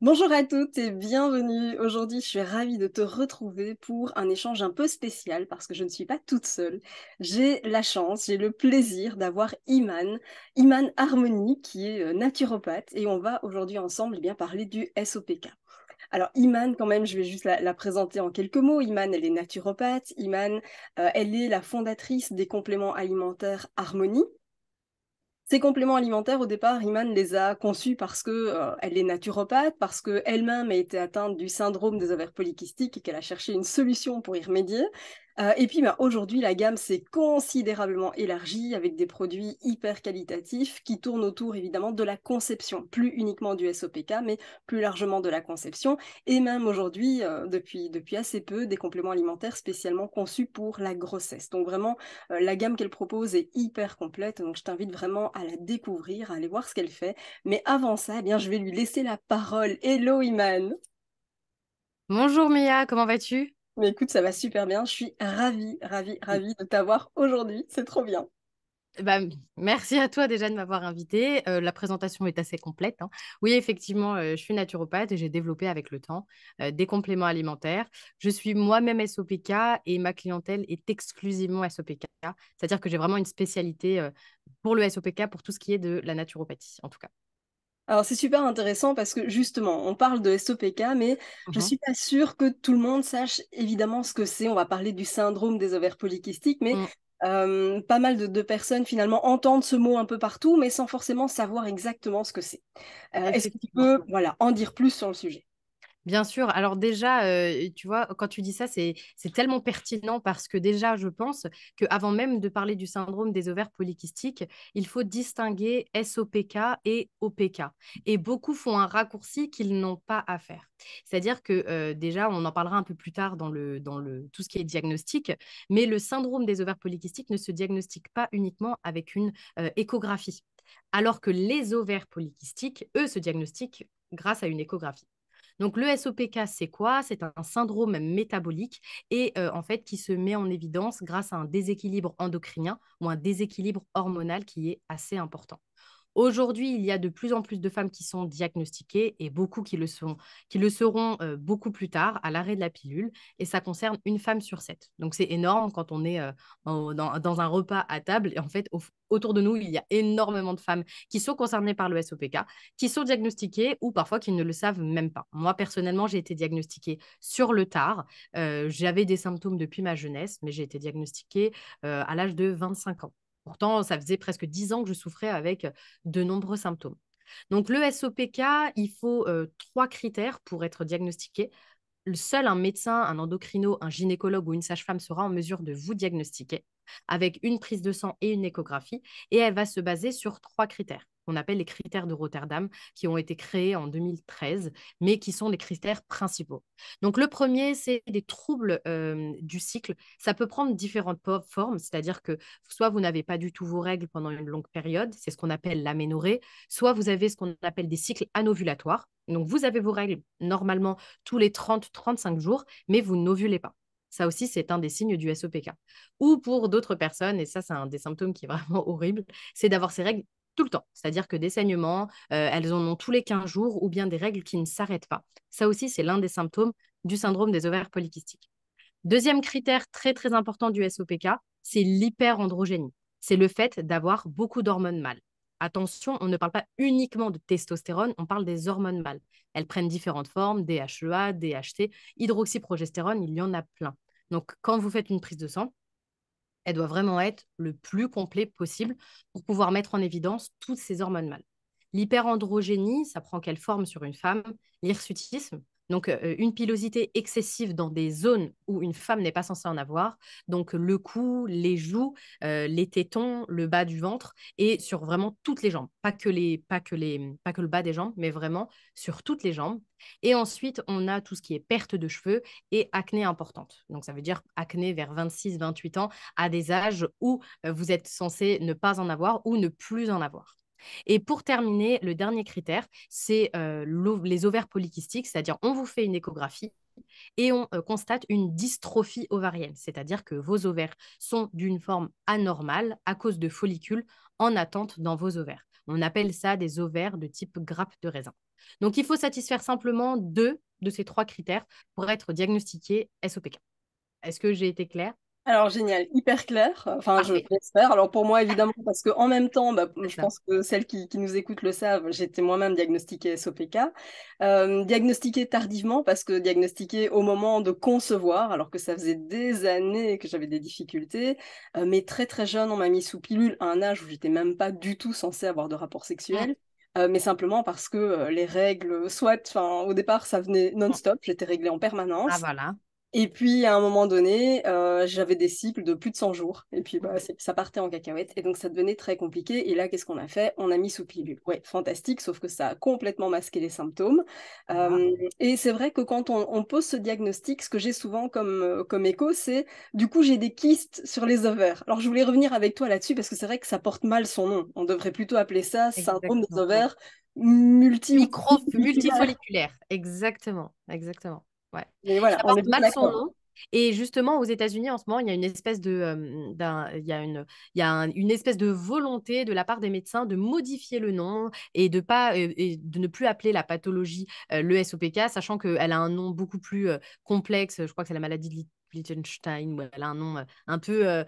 Bonjour à toutes et bienvenue. Aujourd'hui, je suis ravie de te retrouver pour un échange un peu spécial parce que je ne suis pas toute seule. J'ai la chance, j'ai le plaisir d'avoir Iman, Iman Harmonie, qui est euh, naturopathe et on va aujourd'hui ensemble eh bien parler du SOPK. Alors Iman, quand même, je vais juste la, présenter en quelques mots. Iman, elle est naturopathe. Iman, euh, elle est la fondatrice des compléments alimentaires Harmonie, ces compléments alimentaires, au départ, Riemann les a conçus parce qu'elle euh, est naturopathe, parce qu'elle-même a été atteinte du syndrome des ovaires polykystiques et qu'elle a cherché une solution pour y remédier. Euh, et puis bah, aujourd'hui, la gamme s'est considérablement élargie avec des produits hyper qualitatifs qui tournent autour évidemment de la conception, plus uniquement du SOPK, mais plus largement de la conception. Et même aujourd'hui, euh, depuis, assez peu, des compléments alimentaires spécialement conçus pour la grossesse. Donc vraiment, euh, la gamme qu'elle propose est hyper complète. Donc je t'invite vraiment à la découvrir, à aller voir ce qu'elle fait. Mais avant ça, eh bien, je vais lui laisser la parole. Hello Iman. Bonjour Mia, comment vas-tu mais écoute, ça va super bien. Je suis ravie, ravie, ravie de t'avoir aujourd'hui. C'est trop bien. Bah, merci à toi déjà de m'avoir invité. Euh, la présentation est assez complète. Hein. Oui, effectivement, euh, je suis naturopathe et j'ai développé avec le temps euh, des compléments alimentaires. Je suis moi-même SOPK et ma clientèle est exclusivement SOPK. C'est-à-dire que j'ai vraiment une spécialité pour le SOPK, pour tout ce qui est de la naturopathie, en tout cas. Alors c'est super intéressant parce que justement, on parle de SOPK, mais je ne mmh suis pas sûre que tout le monde sache évidemment ce que c'est. On va parler du syndrome des ovaires polykystiques, mais mmh. pas mal de, personnes finalement entendent ce mot un peu partout, mais sans forcément savoir exactement ce que c'est. Euh, est-ce que tu peux voilà, en dire plus sur le sujet Bien sûr. Alors déjà, tu vois, quand tu dis ça, c'est tellement pertinent parce que déjà, je pense qu'avant même de parler du syndrome des ovaires polykystiques, il faut distinguer SOPK et OPK. Et beaucoup font un raccourci qu'ils n'ont pas à faire. C'est-à-dire que déjà, on en parlera un peu plus tard dans, le, dans le, tout ce qui est diagnostic, mais le syndrome des ovaires polykystiques ne se diagnostique pas uniquement avec une échographie alors que les ovaires polykystiques, eux, se diagnostiquent grâce à une échographie. Donc le SOPK, c'est quoi C'est un syndrome métabolique et euh, en fait qui se met en évidence grâce à un déséquilibre endocrinien ou un déséquilibre hormonal qui est assez important. Aujourd'hui, il y a de plus en plus de femmes qui sont diagnostiquées et beaucoup qui le, sont, qui le seront euh, beaucoup plus tard à l'arrêt de la pilule. Et ça concerne une femme sur sept. Donc c'est énorme quand on est euh, dans, un repas à table. Et en fait, autour de nous, il y a énormément de femmes qui sont concernées par le SOPK, qui sont diagnostiquées ou parfois qui ne le savent même pas. Moi, personnellement, j'ai été diagnostiquée sur le tard. Euh, j'avais des symptômes depuis ma jeunesse, mais j'ai été diagnostiquée à l'âge de 25 ans. Pourtant, ça faisait presque dix ans que je souffrais avec euh, de nombreux symptômes. Donc le SOPK, il faut euh, trois critères pour être diagnostiqué. Seul un médecin, un endocrino, un gynécologue ou une sage-femme sera en mesure de vous diagnostiquer avec une prise de sang et une échographie, et elle va se baser sur trois critères qu'on appelle les critères de Rotterdam, qui ont été créés en 2013, mais qui sont les critères principaux. Donc le premier, c'est des troubles euh, du cycle. Ça peut prendre différentes formes, c'est-à-dire que soit vous n'avez pas du tout vos règles pendant une longue période, c'est ce qu'on appelle l'aménorrhée, soit vous avez ce qu'on appelle des cycles anovulatoires. Donc vous avez vos règles normalement tous les 30-35 jours, mais vous n'ovulez pas. Ça aussi, c'est un des signes du SOPK. Ou pour d'autres personnes, et ça, c'est un des symptômes qui est vraiment horrible, c'est d'avoir ces règles tout le temps. C'est-à-dire que des saignements, euh, elles en ont tous les 15 jours ou bien des règles qui ne s'arrêtent pas. Ça aussi, c'est l'un des symptômes du syndrome des ovaires polykystiques. Deuxième critère très très important du SOPK, c'est l'hyperandrogénie. C'est le fait d'avoir beaucoup d'hormones mâles. Attention, on ne parle pas uniquement de testostérone, on parle des hormones mâles. Elles prennent différentes formes, DHEA, DHT, hydroxyprogestérone, il y en a plein. Donc quand vous faites une prise de sang, elle doit vraiment être le plus complet possible pour pouvoir mettre en évidence toutes ces hormones mâles. L'hyperandrogénie, ça prend quelle forme sur une femme L'hirsutisme, donc, une pilosité excessive dans des zones où une femme n'est pas censée en avoir, donc le cou, les joues, les tétons, le bas du ventre et sur vraiment toutes les jambes, pas que, les, mmh, pas que le bas des jambes, mais vraiment sur toutes les jambes. Et ensuite, on a tout ce qui est perte de cheveux et acné importante. Donc, ça veut dire acné vers 26-28 ans, à des âges où vous êtes censé ne pas en avoir ou ne plus en avoir. Et pour terminer, le dernier critère, c'est euh, les ovaires polykystiques, c'est-à-dire on vous fait une échographie et on euh, constate une dystrophie ovarienne, c'est-à-dire que vos ovaires sont d'une forme anormale à cause de follicules en attente dans vos ovaires. On appelle ça des ovaires de type grappe de raisin. Donc il faut satisfaire simplement deux de ces trois critères pour être diagnostiqué SOPK. Est-ce que j'ai été claire alors génial, hyper clair. Euh, enfin, je l'espère. Alors pour moi, évidemment, parce que en même temps, bah, je pense que celles qui, nous écoutent le savent, j'étais moi-même diagnostiquée SOPK. Euh, diagnostiquée tardivement, parce que diagnostiquée au moment de concevoir, alors que ça faisait des années que j'avais des difficultés. Euh, mais très très jeune, on m'a mis sous pilule à un âge où j'étais même pas du tout censée avoir de rapport mmh. sexuel. mais simplement parce que les règles, soit, au départ, ça venait mmh. non-stop, j'étais réglée en permanence. Ah voilà. Et puis, à un moment donné, euh, j'avais des cycles de plus de 100 jours. Et puis, bah, ça partait en cacahuète. Et donc, ça devenait très compliqué. Et là, qu'est-ce qu'on a fait On a mis sous pilule. Ouais, fantastique, sauf que ça a complètement masqué les symptômes. Ah. Euh, et c'est vrai que quand on, pose ce diagnostic, ce que j'ai souvent comme, euh, comme écho, c'est du coup, j'ai des kystes sur les ovaires. Alors, je voulais revenir avec toi là-dessus parce que c'est vrai que ça porte mal son nom. On devrait plutôt appeler ça syndrome des ovaires multifolliculaires. multifolliculaire. Exactement, exactement son nom. Et justement, aux États-Unis, en ce moment, il y a une espèce de, euh, il a une, il y a une espèce de volonté de la part des médecins de modifier le nom et de pas, euh, de ne plus appeler la pathologie euh, le SOPK, sachant qu'elle a un nom beaucoup plus complexe. Je crois que c'est la maladie de Liechtenstein, où elle a un nom un peu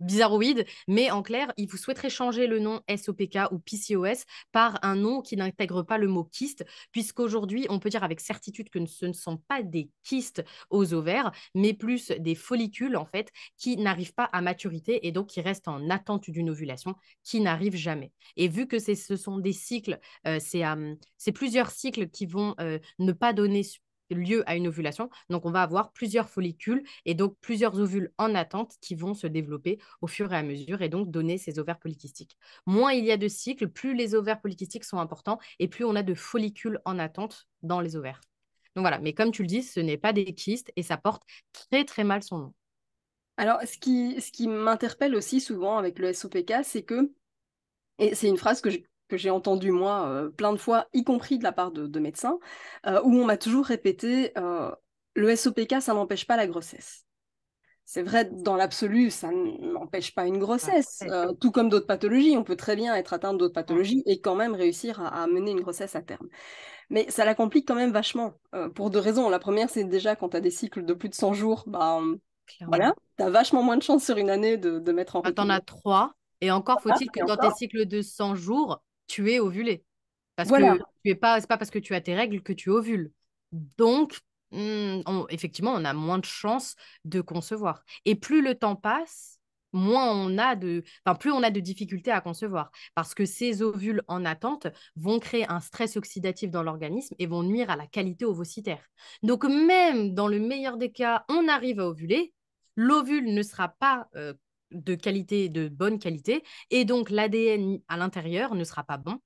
bizarroïde, mais en clair, il vous souhaiterait changer le nom SOPK ou PCOS par un nom qui n'intègre pas le mot kyste, puisqu'aujourd'hui, on peut dire avec certitude que ce ne sont pas des kystes aux ovaires, mais plus des follicules, en fait, qui n'arrivent pas à maturité et donc qui restent en attente d'une ovulation qui n'arrive jamais. Et vu que ce sont des cycles, euh, euh, c'est plusieurs cycles qui vont euh, ne pas donner lieu à une ovulation. Donc, on va avoir plusieurs follicules et donc plusieurs ovules en attente qui vont se développer au fur et à mesure et donc donner ces ovaires polykystiques. Moins il y a de cycles, plus les ovaires polykystiques sont importants et plus on a de follicules en attente dans les ovaires. Donc voilà, mais comme tu le dis, ce n'est pas des kystes et ça porte très très mal son nom. Alors, ce qui, ce qui m'interpelle aussi souvent avec le SOPK, c'est que, et c'est une phrase que que j'ai entendu moi euh, plein de fois, y compris de la part de, médecins, euh, où on m'a toujours répété euh, le SOPK, ça n'empêche pas la grossesse. C'est vrai, dans l'absolu, ça n'empêche pas une ah, grossesse, tout comme d'autres pathologies. On peut très bien être atteint d'autres pathologies et quand même réussir à, mener une grossesse à terme. Mais ça la complique quand même vachement, pour deux raisons. La première, c'est déjà quand tu as des cycles de plus de 100 jours, bah, Voilà, tu as vachement moins de chances sur une année de, mettre en bah, route. en as trois, et encore faut-il que dans tes cycles de 100 jours, tu es ovulé. Parce que tu es pas, pas parce que tu as tes règles que tu ovules. Donc, hmm, effectivement, on a moins de chances de concevoir. Et plus le temps passe, moins on a de, enfin, plus on a de difficultés à concevoir. Parce que ces ovules en attente vont créer un stress oxydatif dans l'organisme et vont nuire à la qualité ovocitaire. Donc, même dans le meilleur des cas, on arrive à ovuler. L'ovule ne sera pas euh, de qualité, de bonne qualité, et donc l'ADN à l'intérieur ne sera pas bon.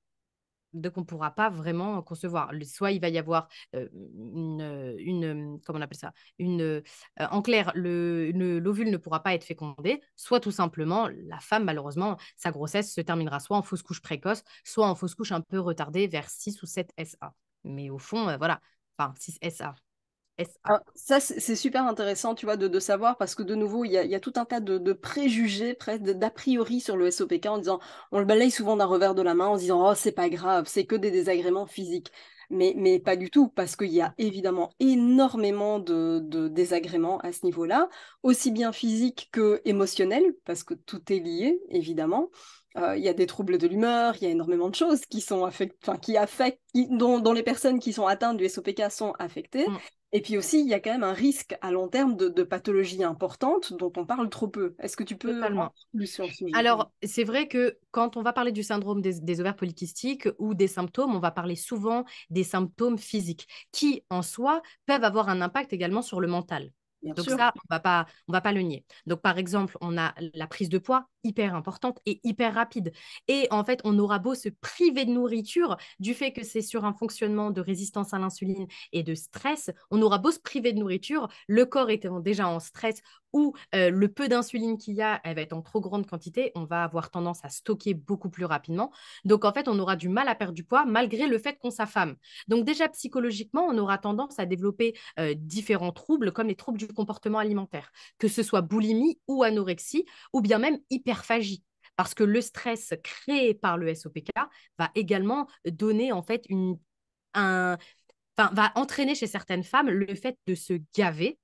Donc, on ne pourra pas vraiment concevoir. Soit il va y avoir une, une, comment on appelle ça, une, en clair, l'ovule ne pourra pas être fécondé, soit tout simplement, la femme, malheureusement, sa grossesse se terminera soit en fausse couche précoce, soit en fausse couche un peu retardée vers 6 ou 7 SA. Mais au fond, voilà, enfin, 6 SA, ça, ah, c'est super intéressant, tu vois, de, savoir, parce que de nouveau, il y a, tout un tas de, préjugés, presque d'a priori sur le SOPK, en disant, on le balaye souvent d'un revers de la main, en disant, oh, c'est pas grave, c'est que des désagréments physiques. Mais, mais pas du tout, parce qu'il y a évidemment énormément de, désagréments à ce niveau-là, aussi bien physiques que émotionnels, parce que tout est lié, évidemment. Euh, il y a des troubles de l'humeur, il y a énormément de choses qui sont qui Dont, les personnes qui sont atteintes du SOPK sont affectées. Mm. Et puis aussi, il y a quand même un risque à long terme de, pathologies pathologie importante dont on parle trop peu. Est-ce que tu peux Alors, c'est vrai que quand on va parler du syndrome des, ovaires polykystiques ou des symptômes, on va parler souvent des symptômes physiques qui, en soi, peuvent avoir un impact également sur le mental. Donc ça, on va pas, on va pas le nier. Donc par exemple, on a la prise de poids hyper importante et hyper rapide. Et en fait, on aura beau se priver de nourriture du fait que c'est sur un fonctionnement de résistance à l'insuline et de stress, on aura beau se priver de nourriture, le corps étant déjà en stress ou euh, le peu d'insuline qu'il y a, elle va être en trop grande quantité, on va avoir tendance à stocker beaucoup plus rapidement. Donc en fait, on aura du mal à perdre du poids malgré le fait qu'on s'affame. Donc déjà psychologiquement, on aura tendance à développer euh, différents troubles comme les troubles du comportement alimentaire, que ce soit boulimie ou anorexie, ou bien même hyperphagie parce que le stress créé par le SOPK va également donner en fait une un enfin, va entraîner chez certaines femmes le fait de se gaver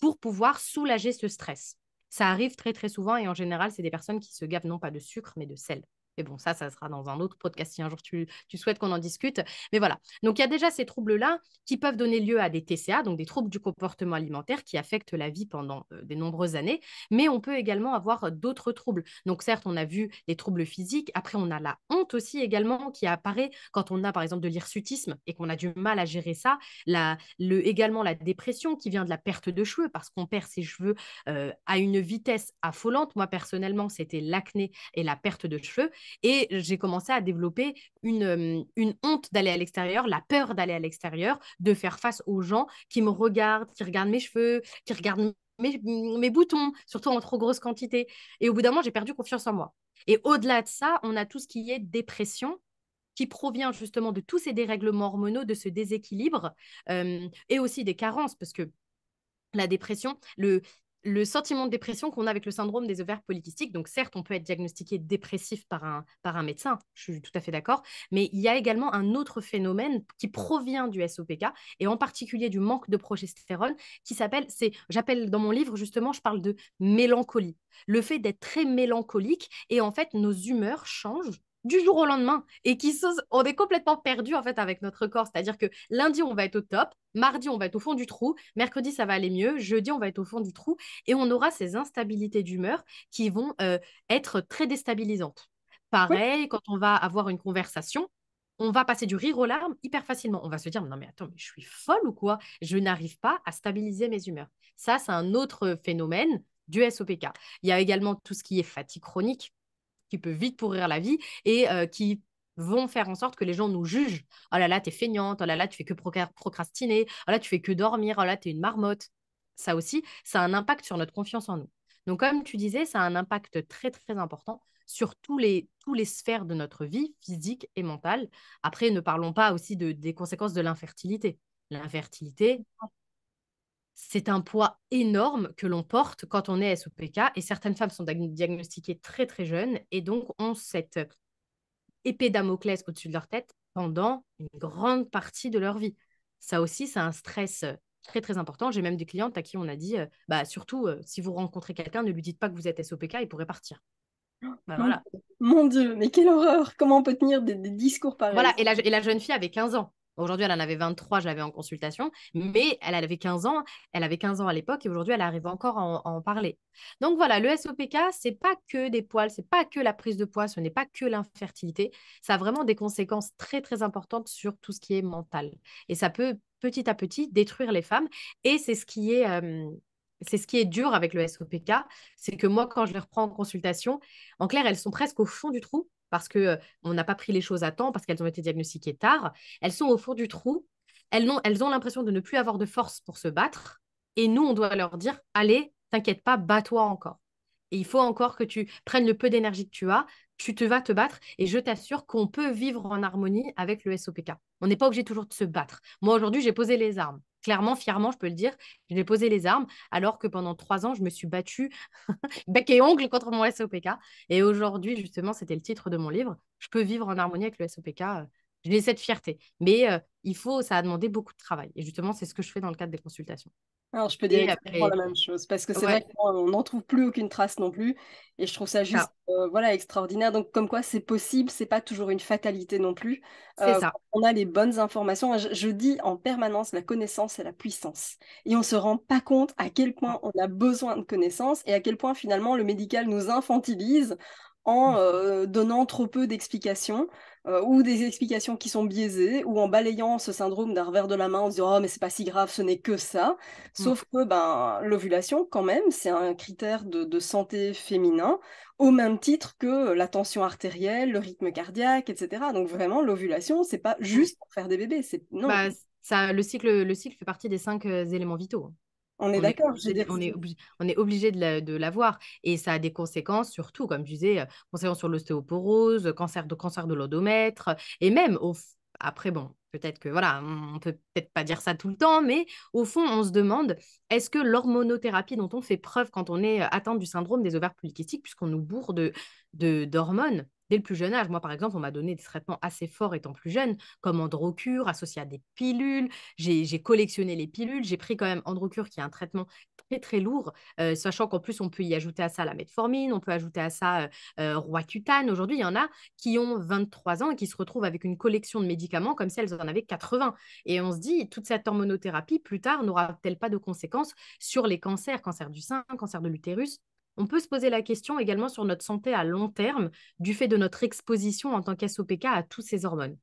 pour pouvoir soulager ce stress. Ça arrive très très souvent et en général, c'est des personnes qui se gavent non pas de sucre mais de sel. Mais bon, ça, ça sera dans un autre podcast si un jour tu, souhaites qu'on en discute. Mais voilà. Donc, il y a déjà ces troubles-là qui peuvent donner lieu à des TCA, donc des troubles du comportement alimentaire qui affectent la vie pendant de euh, des nombreuses années. Mais on peut également avoir euh, d'autres troubles. Donc, certes, on a vu les troubles physiques. Après, on a la honte aussi également qui apparaît quand on a, par exemple, de l'hirsutisme et qu'on a du mal à gérer ça. La, le, également la dépression qui vient de la perte de cheveux parce qu'on perd ses cheveux euh, à une vitesse affolante. Moi, personnellement, c'était l'acné et la perte de cheveux. Et j'ai commencé à développer une, honte d'aller à l'extérieur, la peur d'aller à l'extérieur, de faire face aux gens qui me regardent, qui regardent mes cheveux, qui regardent mes, boutons, surtout en trop grosse quantité. Et au bout d'un moment, j'ai perdu confiance en moi. Et au-delà de ça, on a tout ce qui est dépression, qui provient justement de tous ces dérèglements hormonaux, de ce déséquilibre et aussi des carences, parce que la dépression, le, le sentiment de dépression qu'on a avec le syndrome des ovaires polykystiques. Donc certes, on peut être diagnostiqué dépressif par un, par un médecin, je suis tout à fait d'accord, mais il y a également un autre phénomène qui provient du SOPK et en particulier du manque de progestérone qui s'appelle, c'est, j'appelle dans mon livre justement, je parle de mélancolie. Le fait d'être très mélancolique et en fait nos humeurs changent du jour au lendemain et qui on est complètement perdu en fait avec notre corps. C'est-à-dire que lundi on va être au top, mardi on va être au fond du trou, mercredi ça va aller mieux, jeudi on va être au fond du trou et on aura ces instabilités d'humeur qui vont euh, être très déstabilisantes. Pareil, quand on va avoir une conversation, on va passer du rire aux larmes hyper facilement. On va se dire non mais attends mais je suis folle ou quoi Je n'arrive pas à stabiliser mes humeurs. Ça c'est un autre phénomène du SOPK. Il y a également tout ce qui est fatigue chronique qui peut vite pourrir la vie et euh, qui vont faire en sorte que les gens nous jugent. Oh là là, t'es feignante, oh là là, tu fais que procrastiner, oh là, tu fais que dormir, oh là, t'es une marmotte. Ça aussi, ça a un impact sur notre confiance en nous. Donc, comme tu disais, ça a un impact très, très important sur tous les, tous les sphères de notre vie, physique et mentale. Après, ne parlons pas aussi des conséquences de l'infertilité. L'infertilité, c'est un poids énorme que l'on porte quand on est SOPK et certaines femmes sont diagnostiquées très très jeunes et donc ont cette épée d'Amoclès au-dessus de leur tête pendant une grande partie de leur vie. Ça aussi, c'est un stress euh, très très important. J'ai même des clientes à qui on a dit, euh, bah surtout euh, si vous rencontrez quelqu'un, ne lui dites pas que vous êtes SOPK, il pourrait partir. Bah, voilà. Mon Dieu, mais quelle horreur Comment on peut tenir des, discours pareils Voilà, et la, et la, jeune fille avait 15 ans. Aujourd'hui, elle en avait 23, je l'avais en consultation, mais elle avait 15 ans, elle avait 15 ans à l'époque et aujourd'hui, elle arrive encore à en, parler. Donc voilà, le SOPK, c'est pas que des poils, c'est pas que la prise de poids, ce n'est pas que l'infertilité, ça a vraiment des conséquences très très importantes sur tout ce qui est mental et ça peut petit à petit détruire les femmes et c'est ce qui est euh, c'est ce qui est dur avec le SOPK, c'est que moi, quand je les reprends en consultation, en clair, elles sont presque au fond du trou parce qu'on on n'a pas pris les choses à temps, parce qu'elles ont été diagnostiquées tard. Elles sont au fond du trou. Elles, ont, elles ont l'impression de ne plus avoir de force pour se battre. Et nous, on doit leur dire, allez, t'inquiète pas, bats-toi encore. Et il faut encore que tu prennes le peu d'énergie que tu as, tu te vas te battre et je t'assure qu'on peut vivre en harmonie avec le SOPK. On n'est pas obligé toujours de se battre. Moi, aujourd'hui, j'ai posé les armes clairement, fièrement, je peux le dire, J'ai posé les armes, alors que pendant trois ans, je me suis battue bec et ongle contre mon SOPK. Et aujourd'hui, justement, c'était le titre de mon livre, je peux vivre en harmonie avec le SOPK. J'ai cette fierté. Mais euh, il faut, ça a demandé beaucoup de travail. Et justement, c'est ce que je fais dans le cadre des consultations. Alors, je peux dire la même chose, parce que c'est vrai qu'on n'en trouve plus aucune trace non plus, et je trouve ça ah. juste euh, voilà, extraordinaire. Donc, comme quoi c'est possible, c'est pas toujours une fatalité non plus. Euh, ça. On a les bonnes informations. Je, dis en permanence la connaissance c'est la puissance, et on se rend pas compte à quel point on a besoin de connaissances et à quel point finalement le médical nous infantilise en euh, donnant trop peu d'explications. Euh, ou des explications qui sont biaisées, ou en balayant ce syndrome d'un revers de la main en disant oh mais c'est pas si grave, ce n'est que ça. Mm. Sauf que ben l'ovulation quand même c'est un critère de, santé féminin au même titre que la tension artérielle, le rythme cardiaque, etc. Donc vraiment l'ovulation c'est pas mm. juste pour faire des bébés, non. Bah, ça, le cycle, le cycle fait partie des cinq euh, éléments vitaux. On est d'accord. On, est obligé, de l'avoir. et ça a des conséquences, surtout, comme je disais, conséquences sur l'ostéoporose, cancer de, cancer de l'odomètre, et même, après, bon, peut-être que, voilà, on peut peut-être pas dire ça tout le temps, mais au fond, on se demande, est-ce que l'hormonothérapie dont on fait preuve quand on est atteint du syndrome des ovaires polykystiques, puisqu'on nous bourre de d'hormones, dès le plus jeune âge. Moi, par exemple, on m'a donné des traitements assez forts étant plus jeune, comme Androcure, associé à des pilules. J'ai collectionné les pilules. J'ai pris quand même Androcure, qui est un traitement très, très lourd, euh, sachant qu'en plus, on peut y ajouter à ça la metformine, on peut ajouter à ça euh, euh Roaccutane. Aujourd'hui, il y en a qui ont 23 ans et qui se retrouvent avec une collection de médicaments comme si elles en avaient 80. Et on se dit, toute cette hormonothérapie, plus tard, n'aura-t-elle pas de conséquences sur les cancers, cancer du sein, cancer de l'utérus on peut se poser la question également sur notre santé à long terme du fait de notre exposition en tant qu'SOPK à tous ces hormones.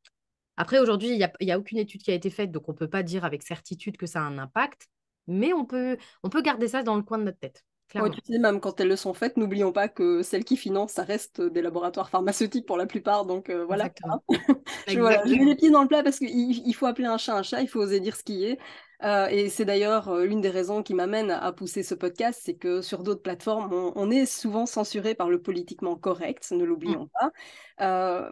Après, aujourd'hui, il n'y a, a aucune étude qui a été faite, donc on ne peut pas dire avec certitude que ça a un impact, mais on peut, on peut garder ça dans le coin de notre tête. Oui, tu même quand elles le sont faites, n'oublions pas que celles qui financent, ça reste des laboratoires pharmaceutiques pour la plupart. Donc euh, voilà. Exactement. je, mets les pieds dans le plat parce qu'il faut appeler un chat un chat, il faut oser dire ce qui est. Euh, et c'est d'ailleurs euh, l'une des raisons qui m'amène à pousser ce podcast, c'est que sur d'autres plateformes, on, est souvent censuré par le politiquement correct, ne mmh. l'oublions pas. Euh,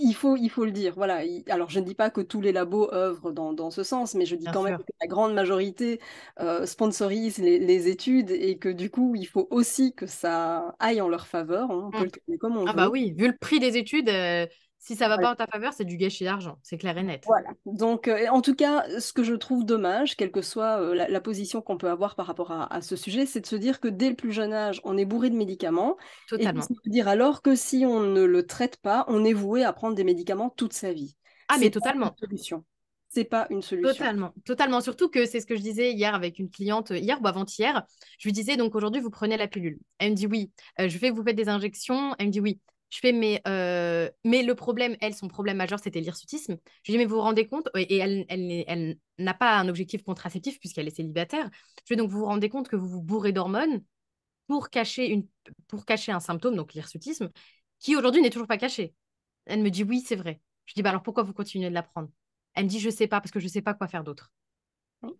il faut, il faut le dire. Voilà. Alors, je ne dis pas que tous les labos œuvrent dans, dans ce sens, mais je dis quand même que la grande majorité sponsorise les, études et que du coup, il faut aussi que ça aille en leur faveur. On mmh. peut comme on ah bah oui, vu le prix des études, si ça va pas en ta faveur, c'est du gâchis d'argent, c'est clair et net. Voilà. Donc, euh, en tout cas, ce que je trouve dommage, quelle que soit euh, la, position qu'on peut avoir par rapport à, ce sujet, c'est de se dire que dès le plus jeune âge, on est bourré de médicaments. Totalement. Et se dire alors que si on ne le traite pas, on est voué à prendre des médicaments toute sa vie. Ah, mais totalement. solution c'est pas une solution. Totalement, totalement. Surtout que c'est ce que je disais hier avec une cliente, euh, hier ou avant-hier. Je lui disais donc aujourd'hui vous prenez la pilule. Elle me dit oui. je vais vous faites des injections. Elle me dit oui. Je fais, mais, euh, mais le problème, elle, son problème majeur, c'était l'hirsutisme. Je lui dis, mais vous vous rendez compte Et elle, elle, elle n'a pas un objectif contraceptif puisqu'elle est célibataire. Je lui dis, donc vous vous rendez compte que vous vous bourrez d'hormones pour cacher, une, pour cacher un symptôme, donc l'hirsutisme, qui aujourd'hui n'est toujours pas caché. Elle me dit, oui, c'est vrai. Je dis, bah alors pourquoi vous continuez de la prendre Elle me dit, je sais pas, parce que je sais pas quoi faire d'autre.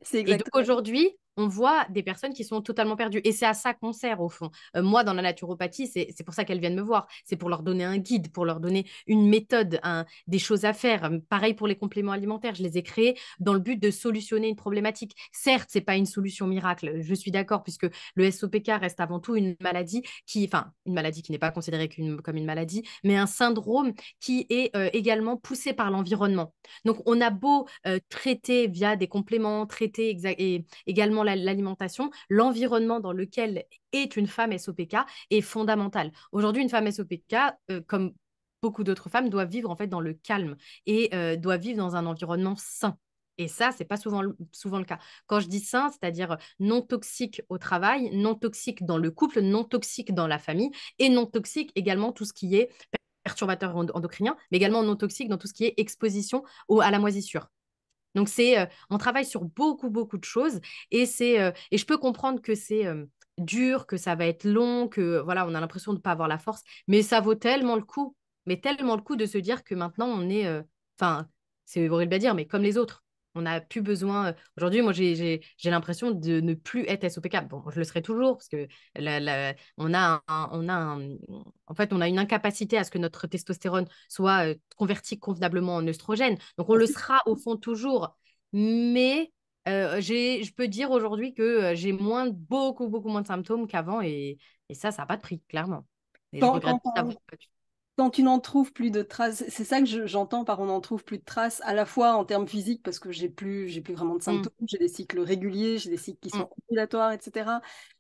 C'est Et donc aujourd'hui, on voit des personnes qui sont totalement perdues. Et c'est à ça qu'on sert, au fond. Euh, moi, dans la naturopathie, c'est pour ça qu'elles viennent me voir. C'est pour leur donner un guide, pour leur donner une méthode, un, des choses à faire. Hum, pareil pour les compléments alimentaires. Je les ai créés dans le but de solutionner une problématique. Certes, ce n'est pas une solution miracle. Je suis d'accord, puisque le SOPK reste avant tout une maladie qui, enfin, une maladie qui n'est pas considérée comme une maladie, mais un syndrome qui est euh, également poussé par l'environnement. Donc, on a beau euh, traiter via des compléments, traiter et également l'alimentation, l'environnement dans lequel est une femme SOPK est fondamental. Aujourd'hui, une femme SOPK, euh, comme beaucoup d'autres femmes, doit vivre en fait dans le calme et euh, doit vivre dans un environnement sain. Et ça, c'est pas souvent, souvent le cas. Quand je dis sain, c'est-à-dire non toxique au travail, non toxique dans le couple, non toxique dans la famille et non toxique également tout ce qui est perturbateur endocrinien, mais également non toxique dans tout ce qui est exposition au, à la moisissure. Donc c'est, on travaille sur beaucoup beaucoup de choses et c'est, et je peux comprendre que c'est dur, que ça va être long, que voilà, on a l'impression de ne pas avoir la force, mais ça vaut tellement le coup, mais tellement le coup de se dire que maintenant on est, enfin, c'est horrible à dire, mais comme les autres, on n'a plus besoin. Euh, aujourd'hui, moi, j'ai l'impression de ne plus être SOPK. Bon, je le serai toujours parce que on a, en fait, on a une incapacité à ce que notre testostérone soit euh, converti convenablement en œstrogène. Donc, on le sera au fond toujours. Mais euh, je peux dire aujourd'hui que j'ai beaucoup, beaucoup moins de symptômes qu'avant et, ça, ça n'a pas de prix, clairement. Et je regrette quand tu n'en trouves plus de traces, c'est ça que j'entends par on n'en trouve plus de traces, à la fois en termes physiques, parce que j'ai plus, j'ai plus vraiment de mm. symptômes, j'ai des cycles réguliers, j'ai des cycles qui mm. sont ovulatoires, etc.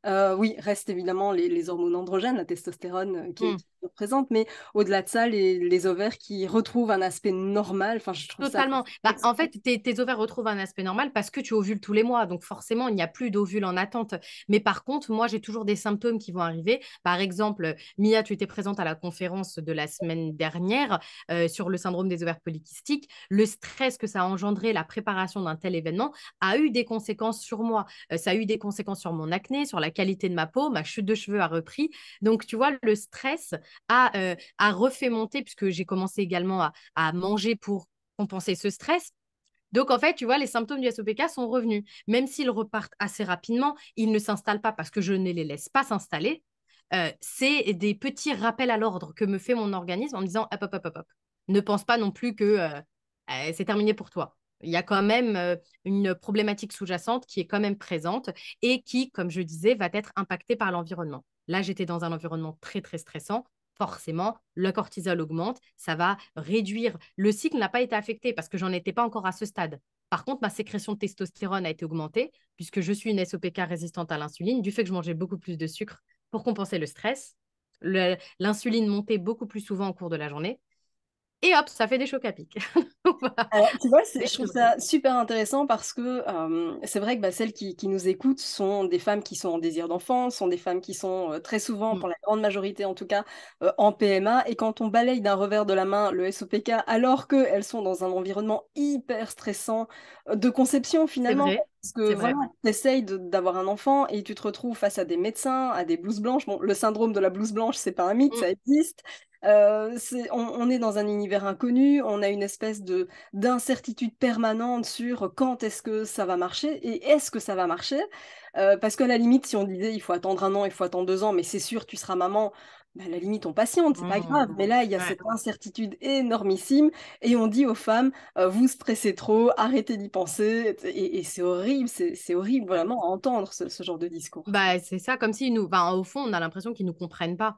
Euh, oui, reste évidemment les, hormones androgènes, la testostérone euh, qui, est mm. présente, mais au-delà de ça, les, les, ovaires qui retrouvent un aspect normal, enfin je trouve Totalement. Ça... Bah, en fait, tes, ovaires retrouvent un aspect normal parce que tu ovules tous les mois, donc forcément, il n'y a plus d'ovules en attente. Mais par contre, moi, j'ai toujours des symptômes qui vont arriver. Par exemple, Mia, tu étais présente à la conférence de la la semaine dernière euh, sur le syndrome des ovaires polykystiques, le stress que ça a engendré, la préparation d'un tel événement, a eu des conséquences sur moi. Euh, ça a eu des conséquences sur mon acné, sur la qualité de ma peau, ma chute de cheveux a repris. Donc, tu vois, le stress a, euh, refait monter, puisque j'ai commencé également à, à manger pour compenser ce stress. Donc, en fait, tu vois, les symptômes du SOPK sont revenus. Même s'ils repartent assez rapidement, ils ne s'installent pas parce que je ne les laisse pas s'installer. Euh, c'est des petits rappels à l'ordre que me fait mon organisme en me disant hop, hop, hop, hop, hop. Ne pense pas non plus que euh, euh, c'est terminé pour toi. Il y a quand même une problématique sous-jacente qui est quand même présente et qui, comme je disais, va être impactée par l'environnement. Là, j'étais dans un environnement très, très stressant forcément, le cortisol augmente, ça va réduire. Le cycle n'a pas été affecté parce que j'en étais pas encore à ce stade. Par contre, ma sécrétion de testostérone a été augmentée puisque je suis une SOPK résistante à l'insuline, du fait que je mangeais beaucoup plus de sucre pour compenser le stress. L'insuline montait beaucoup plus souvent au cours de la journée et hop, ça fait des chocs à pic. tu vois, je trouve ça super intéressant parce que euh, c'est vrai que bah, celles qui, nous écoutent sont des femmes qui sont en désir d'enfant, sont des femmes qui sont euh, très souvent, mm. pour la grande majorité en tout cas, euh, en PMA. Et quand on balaye d'un revers de la main le SOPK, alors qu'elles sont dans un environnement hyper stressant de conception finalement, parce que tu essayes d'avoir un enfant et tu te retrouves face à des médecins, à des blouses blanches. Bon, le syndrome de la blouse blanche, c'est pas un mythe, mm. ça existe. Euh, on, est dans un univers inconnu, on a une espèce de d'incertitude permanente sur quand est-ce que ça va marcher et est-ce que ça va marcher. Euh, parce qu'à la limite, si on disait il faut attendre un an, il faut attendre deux ans, mais c'est sûr, tu seras maman, bah, à la limite, on patiente, c'est pas mmh, grave. Mais là, il y a cette incertitude énormissime et on dit aux femmes, euh, vous stressez trop, arrêtez d'y penser. Et, c'est horrible, c'est horrible vraiment à entendre ce, genre de discours. Bah, c'est ça, comme si nous, au fond, on a l'impression qu'ils nous comprennent pas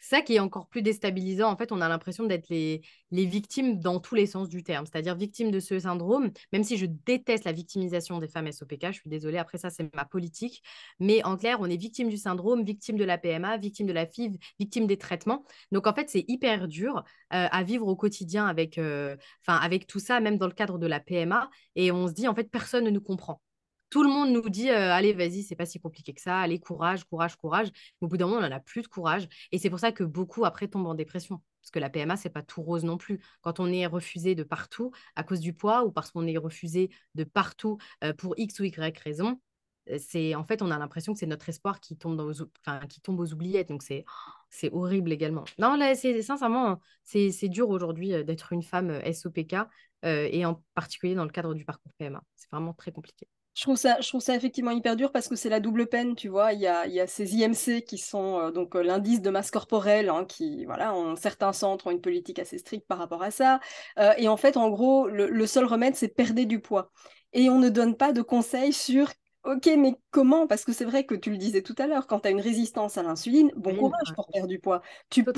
ça qui est encore plus déstabilisant. En fait, on a l'impression d'être les, victimes dans tous les sens du terme, c'est-à-dire victimes de ce syndrome, même si je déteste la victimisation des femmes SOPK, je suis désolée, après ça, c'est ma politique. Mais en clair, on est victime du syndrome, victime de la PMA, victime de la FIV, victime des traitements. Donc, en fait, c'est hyper dur euh, à vivre au quotidien avec, euh, enfin avec tout ça, même dans le cadre de la PMA. Et on se dit, en fait, personne ne nous comprend. Tout le monde nous dit allez, vas-y, c'est pas si compliqué que ça, allez, courage, courage, courage. au bout d'un moment, on n'en a plus de courage. Et c'est pour ça que beaucoup après tombent en dépression. Parce que la PMA, c'est pas tout rose non plus. Quand on est refusé de partout à cause du poids ou parce qu'on est refusé de partout pour X ou Y raison, c'est en fait on a l'impression que c'est notre espoir qui tombe dans aux, qui tombe aux oubliettes donc c'est c'est horrible également non là c'est sincèrement hein, c'est dur aujourd'hui d'être une femme SOPK et en particulier dans le cadre du parcours PMA c'est vraiment très compliqué je trouve, ça, je trouve ça effectivement hyper dur parce que c'est la double peine, tu vois. Il y a, ces IMC qui sont euh, donc euh, l'indice de masse corporelle, hein, qui, voilà, en, certains centres ont une politique assez stricte par rapport à ça. Euh, et en fait, en gros, le, seul remède, c'est perdre du poids. Et on ne donne pas de conseils sur Ok, mais comment Parce que c'est vrai que tu le disais tout à l'heure, quand tu as une résistance à l'insuline, bon courage pour perdre du poids. Tu peux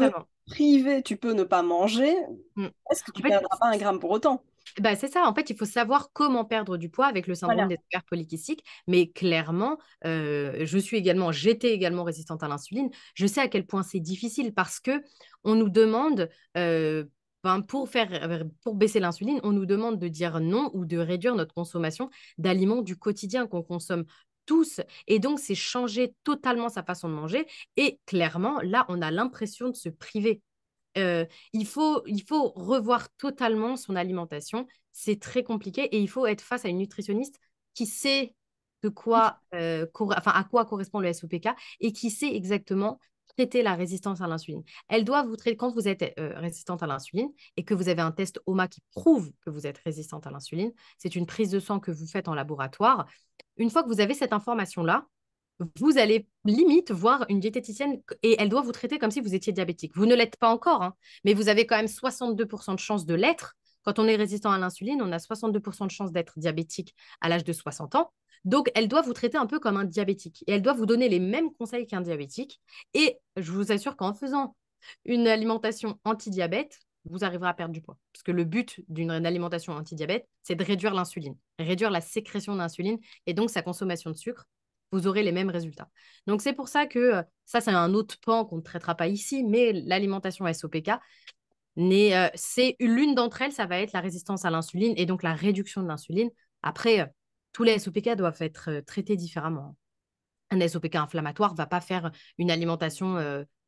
priver, tu peux ne pas manger. Mmh. Est-ce que tu ne perdras pas un gramme pour autant bah, c'est ça, en fait, il faut savoir comment perdre du poids avec le syndrome des ovaires polykystiques, mais clairement, euh, je suis également, j'étais également résistante à l'insuline, je sais à quel point c'est difficile parce que on nous demande, euh, ben, pour, faire, euh, pour baisser l'insuline, on nous demande de dire non ou de réduire notre consommation d'aliments du quotidien qu'on consomme tous. Et donc, c'est changer totalement sa façon de manger. Et clairement, là, on a l'impression de se priver. Euh, il, faut, il faut revoir totalement son alimentation. C'est très compliqué et il faut être face à une nutritionniste qui sait de quoi, euh, à quoi correspond le SOPK et qui sait exactement traiter la résistance à l'insuline. Elle doit vous traiter quand vous êtes euh, résistante à l'insuline et que vous avez un test OMA qui prouve que vous êtes résistante à l'insuline. C'est une prise de sang que vous faites en laboratoire. Une fois que vous avez cette information-là, vous allez limite voir une diététicienne et elle doit vous traiter comme si vous étiez diabétique. Vous ne l'êtes pas encore, hein, mais vous avez quand même 62% de chances de l'être. Quand on est résistant à l'insuline, on a 62% de chances d'être diabétique à l'âge de 60 ans. Donc, elle doit vous traiter un peu comme un diabétique et elle doit vous donner les mêmes conseils qu'un diabétique. Et je vous assure qu'en faisant une alimentation anti-diabète, vous arriverez à perdre du poids. Parce que le but d'une alimentation anti-diabète, c'est de réduire l'insuline, réduire la sécrétion d'insuline et donc sa consommation de sucre vous aurez les mêmes résultats. Donc c'est pour ça que euh, ça, c'est un autre pan qu'on ne traitera pas ici, mais l'alimentation SOPK, euh, c'est l'une d'entre elles, ça va être la résistance à l'insuline et donc la réduction de l'insuline. Après, euh, tous les SOPK doivent être traités différemment. Un SOPK inflammatoire ne va pas faire une alimentation,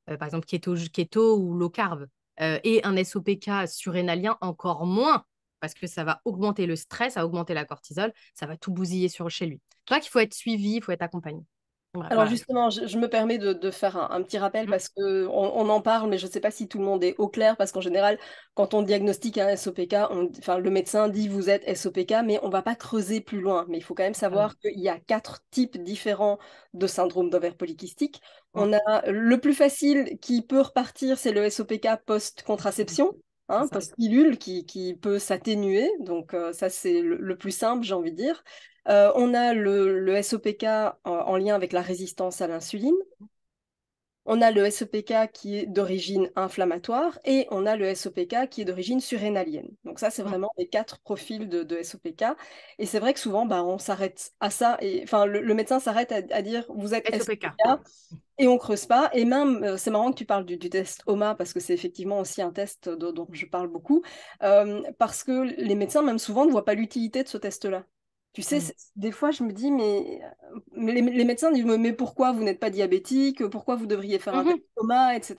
par exemple, keto, keto ou low carb. et un SOPK surrénalien encore moins parce que ça va augmenter le stress, ça va augmenter la cortisol, ça va tout bousiller sur chez lui. Toi, crois qu'il faut être suivi, il faut être accompagné. Alors justement, je, me permets de, faire un, petit rappel mmh. parce qu'on en parle, mais je ne sais pas si tout le monde est au clair parce qu'en général, quand on diagnostique un SOPK, le médecin dit vous êtes SOPK, mais on ne va pas creuser plus loin. Mais il faut quand même savoir mmh. qu'il y a quatre types différents de syndrome d'ovaire polykystique. Mmh. On a le plus facile qui peut repartir, c'est le SOPK post-contraception un postillule pilule qui, peut s'atténuer. Donc euh, ça, c'est le, plus simple, j'ai envie de dire. Euh, on a le, SOPK euh, en, lien avec la résistance à l'insuline. On a le SEPK qui est d'origine inflammatoire et on a le SOPK qui est d'origine surrénalienne. Donc ça, c'est vraiment les quatre profils de, de SOPK. Et c'est vrai que souvent, bah, on s'arrête à ça. Et, enfin, le, médecin s'arrête à, dire, vous êtes SOPK. et on creuse pas. Et même, euh, c'est marrant que tu parles du, test OMA parce que c'est effectivement aussi un test dont, je parle beaucoup, euh, parce que les médecins, même souvent, ne voient pas l'utilité de ce test-là. Tu sais, mm. des fois, je me dis, mais, euh, les, médecins disent, mais pourquoi vous n'êtes pas diabétique Pourquoi vous devriez faire un mm-hmm. test OMA, etc.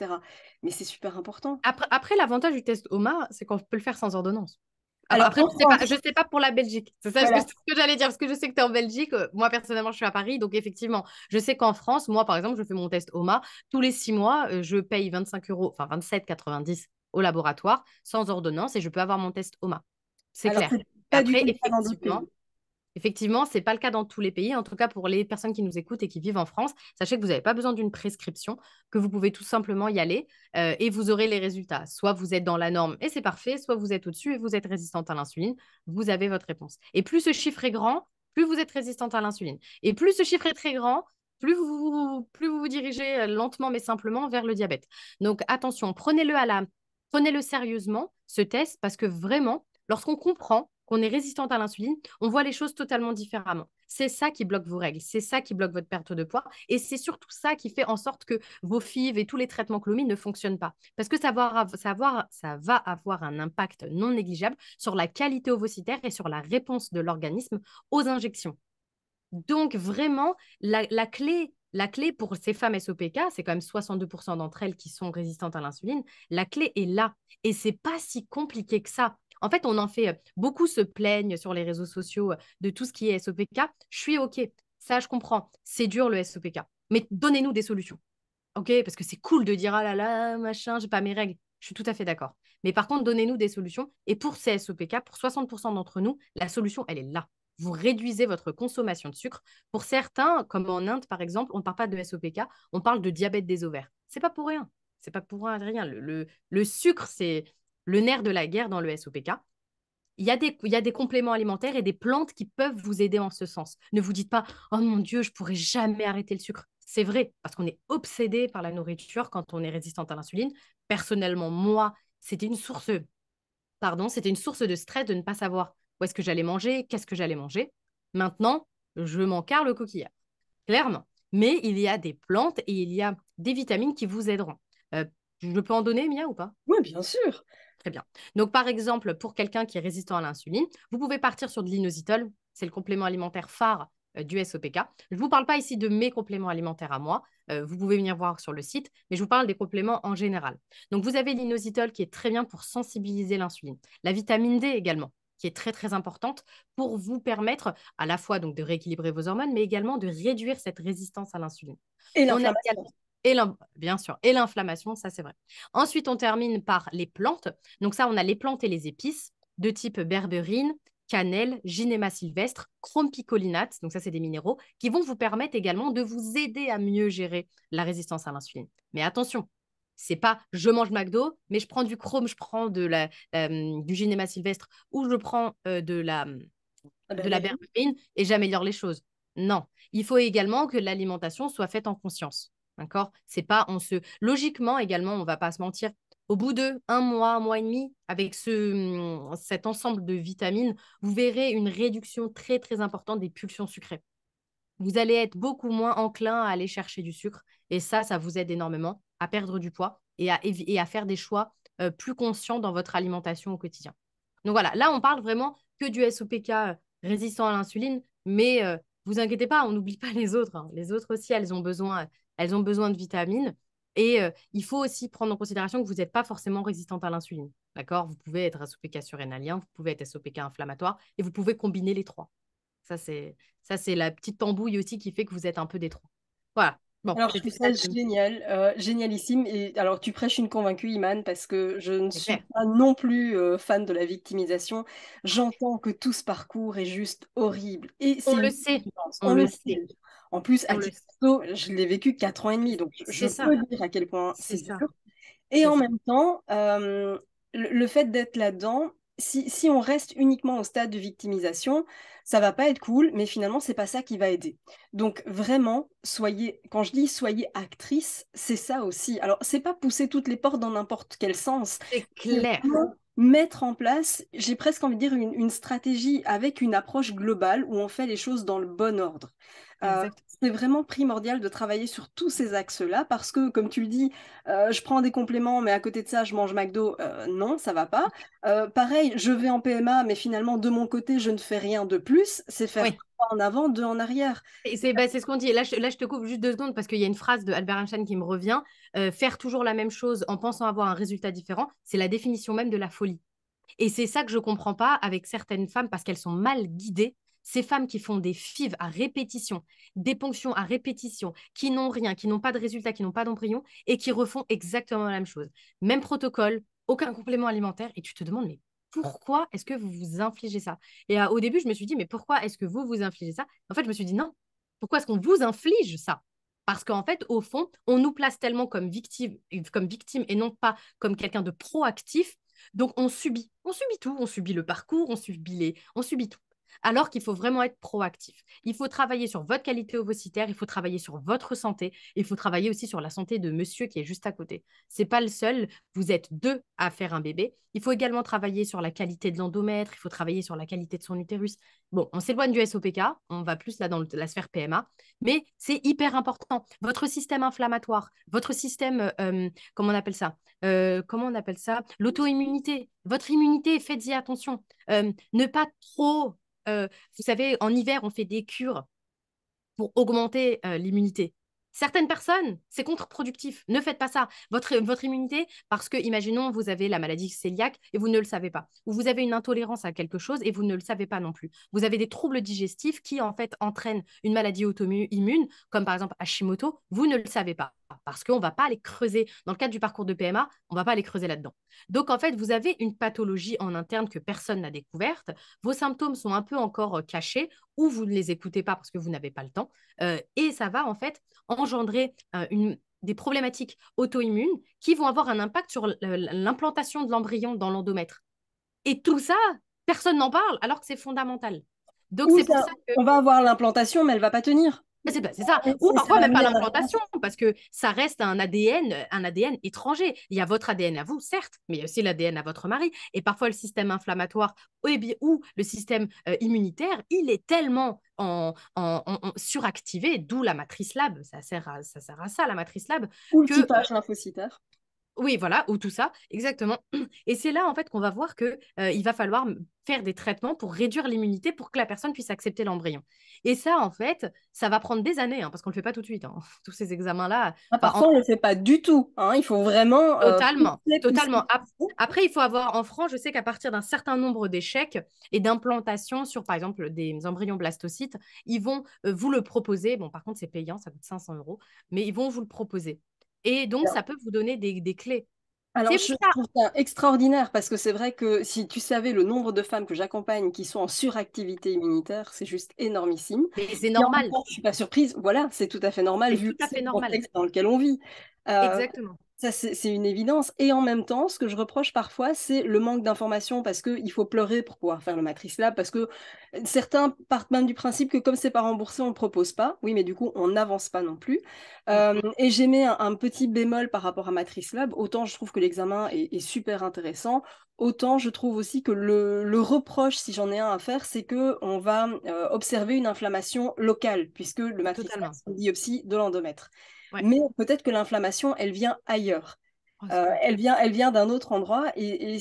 Mais c'est super important. Après, après l'avantage du test OMA, c'est qu'on peut le faire sans ordonnance. Alors, après, je ne sais, pas pour la Belgique. C'est ça ce que, j'allais dire, parce que je sais que tu es en Belgique. Euh, moi, personnellement, je suis à Paris. Donc, effectivement, je sais qu'en France, moi, par exemple, je fais mon test OMA. Tous les six mois, euh, je paye 25 euros, enfin 27,90 au laboratoire, sans ordonnance, et je peux avoir mon test OMA. C'est clair. Pas après, du tout effectivement, Effectivement, ce n'est pas le cas dans tous les pays. En tout cas, pour les personnes qui nous écoutent et qui vivent en France, sachez que vous n'avez pas besoin d'une prescription, que vous pouvez tout simplement y aller euh, et vous aurez les résultats. Soit vous êtes dans la norme et c'est parfait, soit vous êtes au-dessus et vous êtes résistante à l'insuline. Vous avez votre réponse. Et plus ce chiffre est grand, plus vous êtes résistante à l'insuline. Et plus ce chiffre est très grand, plus vous, plus vous vous dirigez euh, lentement mais simplement vers le diabète. Donc attention, prenez-le à la, prenez-le sérieusement ce test parce que vraiment, lorsqu'on comprend qu'on est résistante à l'insuline, on voit les choses totalement différemment. C'est ça qui bloque vos règles, c'est ça qui bloque votre perte de poids, et c'est surtout ça qui fait en sorte que vos FIV et tous les traitements Clomid ne fonctionnent pas. Parce que ça va, avoir, ça va avoir un impact non négligeable sur la qualité ovocytaire et sur la réponse de l'organisme aux injections. Donc vraiment, la, clé la clé pour ces femmes SOPK, c'est quand même 62% d'entre elles qui sont résistantes à l'insuline. La clé est là. Et c'est pas si compliqué que ça. En fait, on en fait beaucoup se plaignent sur les réseaux sociaux de tout ce qui est SOPK. Je suis OK. Ça, je comprends. C'est dur le SOPK. Mais donnez-nous des solutions. OK Parce que c'est cool de dire ah là là, machin, j'ai pas mes règles. Je suis tout à fait d'accord. Mais par contre, donnez-nous des solutions. Et pour ces SOPK, pour 60% d'entre nous, la solution, elle est là. Vous réduisez votre consommation de sucre. Pour certains, comme en Inde par exemple, on ne parle pas de SOPK, on parle de diabète des ovaires. C'est pas pour rien. C'est pas pour rien. le sucre, c'est le nerf de la guerre dans le SOPK. Il y, a des, compléments alimentaires et des plantes qui peuvent vous aider en ce sens. Ne vous dites pas Oh mon Dieu, je pourrais jamais arrêter le sucre. C'est vrai, parce qu'on est obsédé par la nourriture quand on est résistant à l'insuline. Personnellement, moi, c'était une source pardon, c'était une source de stress de ne pas savoir où est-ce que j'allais manger, qu'est-ce que j'allais manger. Maintenant, je m'encarre le coquillard, clairement. Mais il y a des plantes et il y a des vitamines qui vous aideront. Euh, je peux en donner, Mia, ou pas Oui, bien sûr. Très bien. Donc, par exemple, pour quelqu'un qui est résistant à l'insuline, vous pouvez partir sur de l'inositol, c'est le complément alimentaire phare euh, du SOPK. Je ne vous parle pas ici de mes compléments alimentaires à moi, euh, vous pouvez venir voir sur le site, mais je vous parle des compléments en général. Donc vous avez l'inositol qui est très bien pour sensibiliser l'insuline, la vitamine D également qui est très très importante pour vous permettre à la fois donc de rééquilibrer vos hormones, mais également de réduire cette résistance à l'insuline. Et et bien sûr, et l'inflammation, ça c'est vrai. Ensuite, on termine par les plantes. Donc ça, on a les plantes et les épices de type berberine, cannelle, ginéma sylvestre, picolinate, donc ça c'est des minéraux, qui vont vous permettre également de vous aider à mieux gérer la résistance à l'insuline. Mais attention, c'est pas je mange McDo, mais je prends du chrome, je prends de la, euh, du ginéma sylvestre ou je prends euh, de la, de la berberine et j'améliore les choses. Non, il faut également que l'alimentation soit faite en conscience. D'accord C'est pas on se logiquement également, on va pas se mentir. Au bout de un mois, un mois et demi, avec ce, mmh, cet ensemble de vitamines, vous verrez une réduction très très importante des pulsions sucrées. Vous allez être beaucoup moins enclin à aller chercher du sucre et ça, ça vous aide énormément à perdre du poids et à, faire des choix euh, plus conscients dans votre alimentation au quotidien. Donc voilà, là on parle vraiment que du SOPK euh, résistant à l'insuline, mais ne euh, vous inquiétez pas, on n'oublie pas les autres. Hein. Les autres aussi, elles ont besoin elles ont besoin de vitamines. Et euh, il faut aussi prendre en considération que vous n'êtes pas forcément résistante à l'insuline. D'accord Vous pouvez être SOPK surrénalien, vous pouvez être SOPK inflammatoire et vous pouvez combiner les trois. Ça, c'est la petite tambouille aussi qui fait que vous êtes un peu des trois. Voilà. Bon, alors, je trouve ça génial, euh, génialissime. Et alors, tu prêches une convaincue, Iman, parce que je ne suis pas non plus euh, fan de la victimisation. J'entends que tout ce parcours est juste horrible. Et on le sait. On, le sait. En plus, à je l'ai vécu 4 ans et demi, donc je peux dire à quel point c'est ça. Et en même temps, euh, le, fait d'être là-dedans, si, on reste uniquement au stade de victimisation, ça va pas être cool, mais finalement, c'est pas ça qui va aider. Donc, vraiment, soyez, quand je dis soyez actrice, c'est ça aussi. Alors, c'est pas pousser toutes les portes dans n'importe quel sens. C'est clair. Mettre en place, j'ai presque envie de dire, une, stratégie avec une approche globale où on fait les choses dans le bon ordre. Euh, c'est vraiment primordial de travailler sur tous ces axes-là parce que, comme tu le dis, euh, je prends des compléments, mais à côté de ça, je mange McDo. Euh, non, ça va pas. Euh, pareil, je vais en PMA, mais finalement, de mon côté, je ne fais rien de plus. C'est faire en avant, deux en arrière. Bah, c'est ce qu'on dit. Là je, là, je te coupe juste deux secondes parce qu'il y a une phrase de Albert Einstein qui me revient. faire toujours la même chose en pensant avoir un résultat différent, c'est la définition même de la folie. Et c'est ça que je comprends pas avec certaines femmes parce qu'elles sont mal guidées ces femmes qui font des fives à répétition, des ponctions à répétition, qui n'ont rien, qui n'ont pas de résultats, qui n'ont pas d'embryon et qui refont exactement la même chose. Même protocole, aucun complément alimentaire et tu te demandes mais pourquoi est-ce que vous vous infligez ça Et euh, au début, je me suis dit mais pourquoi est-ce que vous vous infligez ça En fait, je me suis dit non, pourquoi est-ce qu'on vous inflige ça parce qu'en fait, au fond, on nous place tellement comme victime, comme victime et non pas comme quelqu'un de proactif. Donc, on subit. On subit tout. On subit le parcours, on subit les... On subit tout alors qu'il faut vraiment être proactif. Il faut travailler sur votre qualité ovocitaire, il faut travailler sur votre santé, il faut travailler aussi sur la santé de monsieur qui est juste à côté. C'est pas le seul, vous êtes deux à faire un bébé. Il faut également travailler sur la qualité de l'endomètre, il faut travailler sur la qualité de son utérus. Bon, on s'éloigne du SOPK, on va plus là dans la sphère PMA, mais c'est hyper important. Votre système inflammatoire, votre système, euh, comment on appelle ça euh, Comment on appelle ça L'auto-immunité. Votre immunité, faites-y attention. Euh, ne pas trop euh, vous savez, en hiver, on fait des cures pour augmenter euh, l'immunité. Certaines personnes, c'est contre-productif. Ne faites pas ça. Votre, votre immunité, parce que, imaginons, vous avez la maladie cœliaque et vous ne le savez pas. Ou vous avez une intolérance à quelque chose et vous ne le savez pas non plus. Vous avez des troubles digestifs qui, en fait, entraînent une maladie auto-immune, comme par exemple Hashimoto. Vous ne le savez pas parce qu'on ne va pas aller creuser. Dans le cadre du parcours de PMA, on ne va pas aller creuser là-dedans. Donc, en fait, vous avez une pathologie en interne que personne n'a découverte. Vos symptômes sont un peu encore euh, cachés ou vous ne les écoutez pas parce que vous n'avez pas le temps. Euh, et ça va, en fait, engendrer euh, des problématiques auto-immunes qui vont avoir un impact sur l'implantation de l'embryon dans l'endomètre. Et tout ça, personne n'en parle alors que c'est fondamental. Donc, c'est On va avoir l'implantation, mais elle ne va pas tenir c'est ça. Ou parfois même pas l'implantation, parce que ça reste un ADN, un ADN étranger. Il y a votre ADN à vous, certes, mais il y a aussi l'ADN à votre mari. Et parfois, le système inflammatoire ou eh le système euh, immunitaire, il est tellement en, suractivé, d'où la matrice lab. Ça sert, à, ça sert à ça, la matrice lab. Ou le que... lymphocytaire. Oui, voilà, ou tout ça, exactement. Et c'est là, en fait, qu'on va voir que il va falloir faire des traitements pour réduire l'immunité pour que la personne puisse accepter l'embryon. Et ça, en fait, ça va prendre des années, hein, parce qu'on ne le fait pas tout de suite. Hein, tous ces examens-là. Ah, par contre, on ne le fait pas du tout. Hein, il faut vraiment. totalement. totalement. Après, il faut avoir, en France, je sais qu'à partir d'un certain nombre d'échecs et d'implantations sur, par exemple, des embryons blastocytes, ils vont vous le proposer. Bon, par contre, c'est payant, ça coûte 500 euros, mais ils vont vous le proposer. Et donc, ça peut vous donner des, clés. Alors, je extraordinaire parce que c'est vrai que si tu savais le nombre de femmes que j'accompagne qui sont en suractivité immunitaire, c'est juste énormissime. Et c'est normal. je ne suis pas surprise. Voilà, c'est tout à fait normal vu tout fait le normal. dans lequel on vit. Euh, Exactement. Ça, c'est une évidence. Et en même temps, ce que je reproche parfois, c'est le manque d'informations parce qu'il faut pleurer pour pouvoir faire le Matrice Lab, parce que euh, certains partent même du principe que comme c'est pas remboursé, on ne propose pas. Oui, mais du coup, on n'avance pas non plus. Mmh. et j'émets un, petit bémol par rapport à Matrice Lab. Autant je trouve que l'examen est, super intéressant, autant je trouve aussi que le, reproche, si j'en ai un à faire, c'est qu'on va euh, observer une inflammation locale, puisque le Matrice Lab, une biopsie de l'endomètre. Mais peut-être que l'inflammation, elle vient ailleurs. Oh, euh, elle vient, elle vient d'un autre endroit et,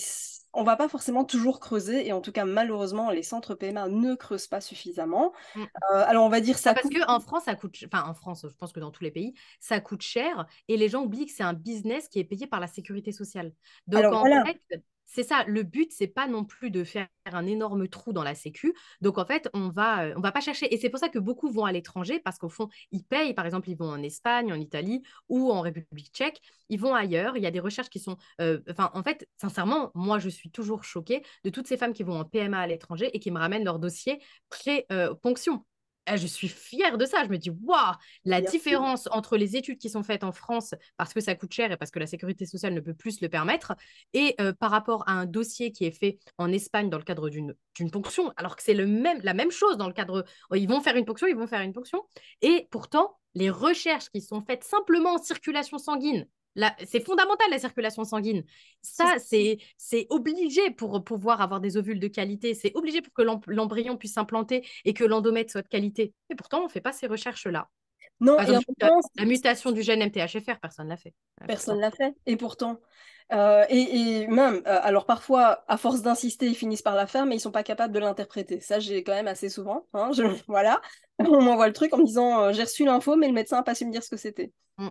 on ne va pas forcément toujours creuser et en tout cas malheureusement les centres PMA ne creusent pas suffisamment. Mm. Euh, alors on va dire ça parce que en France ça coûte enfin en France je pense que dans tous les pays ça coûte cher et les gens oublient que c'est un business qui est payé par la sécurité sociale. Donc en fait c'est ça, le but, c'est pas non plus de faire un énorme trou dans la sécu. Donc, en fait, on va, euh, on va pas chercher. Et c'est pour ça que beaucoup vont à l'étranger, parce qu'au fond, ils payent. Par exemple, ils vont en Espagne, en Italie ou en République tchèque. Ils vont ailleurs. Il y a des recherches qui sont. Euh, enfin, en fait, sincèrement, moi, je suis toujours choquée de toutes ces femmes qui vont en PMA à l'étranger et qui me ramènent leur dossier pré-ponction. Euh, ah, je suis fière de ça. Je me dis, waouh, la différence entre les études qui sont faites en France, parce que ça coûte cher et parce que la sécurité sociale ne peut plus le permettre, et euh, par rapport à un dossier qui est fait en Espagne dans le cadre d'une ponction, alors que c'est même, la même chose dans le cadre. Oh, ils vont faire une ponction, ils vont faire une ponction. Et pourtant, les recherches qui sont faites simplement en circulation sanguine, c'est fondamental la circulation sanguine. Ça, c'est obligé pour pouvoir avoir des ovules de qualité. C'est obligé pour que l'embryon puisse s'implanter et que l'endomètre soit de qualité. et pourtant, on ne fait pas ces recherches-là. Non, la, mutation du gène MTHFR, personne ne l'a fait. Ah, personne ne l'a fait, et pourtant. Euh, et, même, euh, alors parfois, à force d'insister, ils finissent par la faire, mais ils sont pas capables de l'interpréter. Ça, j'ai quand même assez souvent. Hein, voilà, on m'envoie le truc en me disant euh, j'ai reçu l'info, mais le médecin n'a pas su me dire ce que c'était. Mm.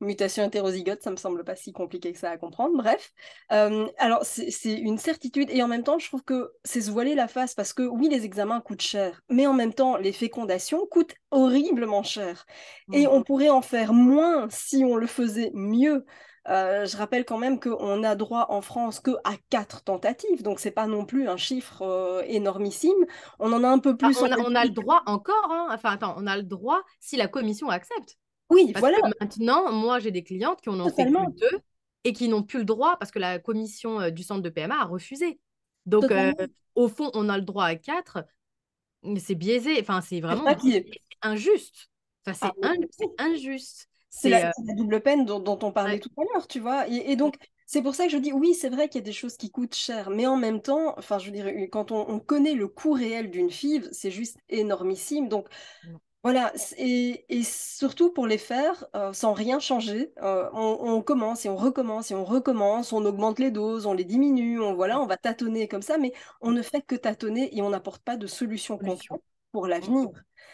Mutation hétérozygote, ça me semble pas si compliqué que ça à comprendre. Bref, euh, alors c'est une certitude et en même temps, je trouve que c'est se voiler la face parce que oui, les examens coûtent cher, mais en même temps, les fécondations coûtent horriblement cher et mm. on pourrait en faire moins si on le faisait mieux. Euh, je rappelle quand même qu'on a droit en France que à quatre tentatives, donc c'est pas non plus un chiffre euh, énormissime. On en a un peu ah, plus. on, a, le droit encore. Hein. Enfin, on a le droit si la commission accepte. Oui, parce voilà. Que maintenant, moi, j'ai des clientes qui en ont fait plus deux et qui n'ont plus le droit parce que la commission euh, du centre de PMA a refusé. Donc, euh, au fond, on a le droit à quatre, mais c'est biaisé. Enfin, c'est vraiment injuste. Enfin, c'est ah injuste. Euh, c'est la, double peine dont, on parlait tout à l'heure, tu vois. Et, donc, c'est pour ça que je dis, oui, c'est vrai qu'il y a des choses qui coûtent cher, mais en même temps, enfin, je veux dire, quand on, on connaît le coût réel d'une FIV, c'est juste énormissime. Donc, voilà, et, surtout pour les faire euh, sans rien changer, euh, on, commence et on recommence et on recommence, on augmente les doses, on les diminue, on voilà, on va tâtonner comme ça, mais on ne fait que tâtonner et on n'apporte pas de solution concrète pour l'avenir.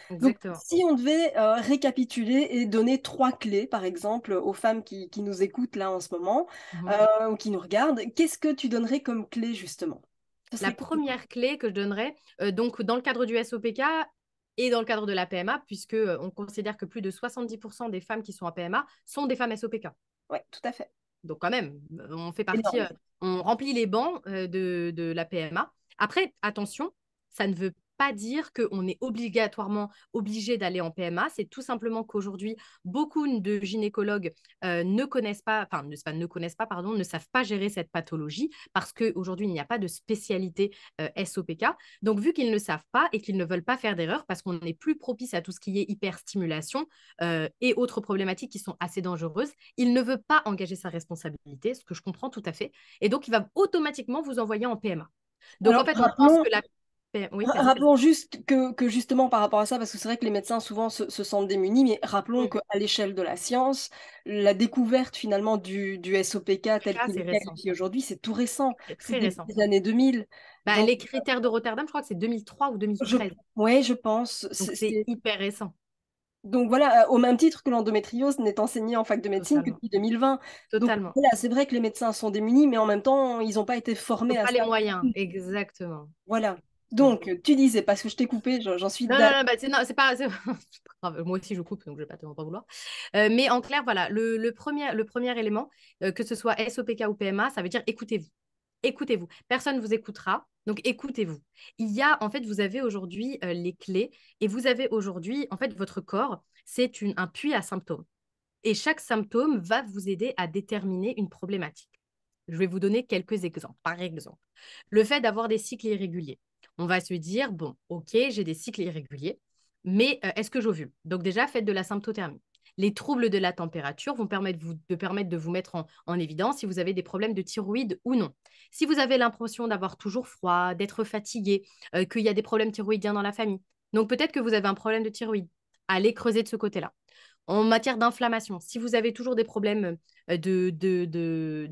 Donc, si on devait euh, récapituler et donner trois clés, par exemple, aux femmes qui, nous écoutent là en ce moment mmh ou qui nous regardent, qu'est-ce que tu donnerais comme clé justement la première clé que je donnerais, donc dans le cadre du SOPK, et dans le cadre de la PMA, puisque euh, on considère que plus de 70% des femmes qui sont en PMA sont des femmes SOPK. Oui, tout à fait. Donc quand même, euh, on fait partie, euh, on remplit les bancs de, de, la PMA. Après, attention, ça ne veut pas dire qu'on est obligatoirement obligé d'aller en PMA. C'est tout simplement qu'aujourd'hui, beaucoup de gynécologues euh, ne connaissent pas, enfin, ne, ne, connaissent pas, pardon, ne savent pas gérer cette pathologie parce qu'aujourd'hui, il n'y a pas de spécialité euh, SOPK. Donc, vu qu'ils ne savent pas et qu'ils ne veulent pas faire d'erreur parce qu'on est plus propice à tout ce qui est hyperstimulation euh, et autres problématiques qui sont assez dangereuses, il ne veut pas engager sa responsabilité, ce que je comprends tout à fait. Et donc, il va automatiquement vous envoyer en PMA. Donc, en fait, on pense que la ben rappelons juste que, que, justement par rapport à ça, parce que c'est vrai que les médecins souvent se, sentent démunis, mais rappelons qu'à l'échelle de la science, la découverte finalement du, SOPK tel qu'il est, aujourd'hui, c'est tout récent. C'est des années 2000. Bah, les critères de Rotterdam, je crois que c'est 2003 ou 2013. Oui, je pense. C'est hyper récent. Donc voilà, au même titre que l'endométriose n'est enseignée en fac de médecine que depuis 2020. Totalement. Voilà, c'est vrai que les médecins sont démunis, mais en même temps, ils n'ont pas été formés à pas les moyens, exactement. Voilà. Donc, tu disais, parce que je t'ai coupé, j'en suis... Non, non, non, bah, non c'est pas... Moi aussi, je coupe, donc je ne vais pas tellement vouloir. Euh, mais en clair, voilà, le, premier, le premier élément, euh, que ce soit SOPK ou PMA, ça veut dire écoutez-vous. Écoutez-vous. Personne ne vous écoutera, donc écoutez-vous. Il y a, en fait, vous avez aujourd'hui euh, les clés et vous avez aujourd'hui, en fait, votre corps, c'est un puits à symptômes. Et chaque symptôme va vous aider à déterminer une problématique. Je vais vous donner quelques exemples. Par exemple, le fait d'avoir des cycles irréguliers on va se dire, bon, ok, j'ai des cycles irréguliers, mais euh, est-ce que j'ovule Donc déjà, faites de la symptothermie. Les troubles de la température vont permettre vous, de permettre de vous mettre en, évidence si vous avez des problèmes de thyroïde ou non. Si vous avez l'impression d'avoir toujours froid, d'être fatigué, euh, qu'il y a des problèmes thyroïdiens dans la famille, donc peut-être que vous avez un problème de thyroïde. Allez creuser de ce côté-là en matière d'inflammation. Si vous avez toujours des problèmes euh, de, de, de,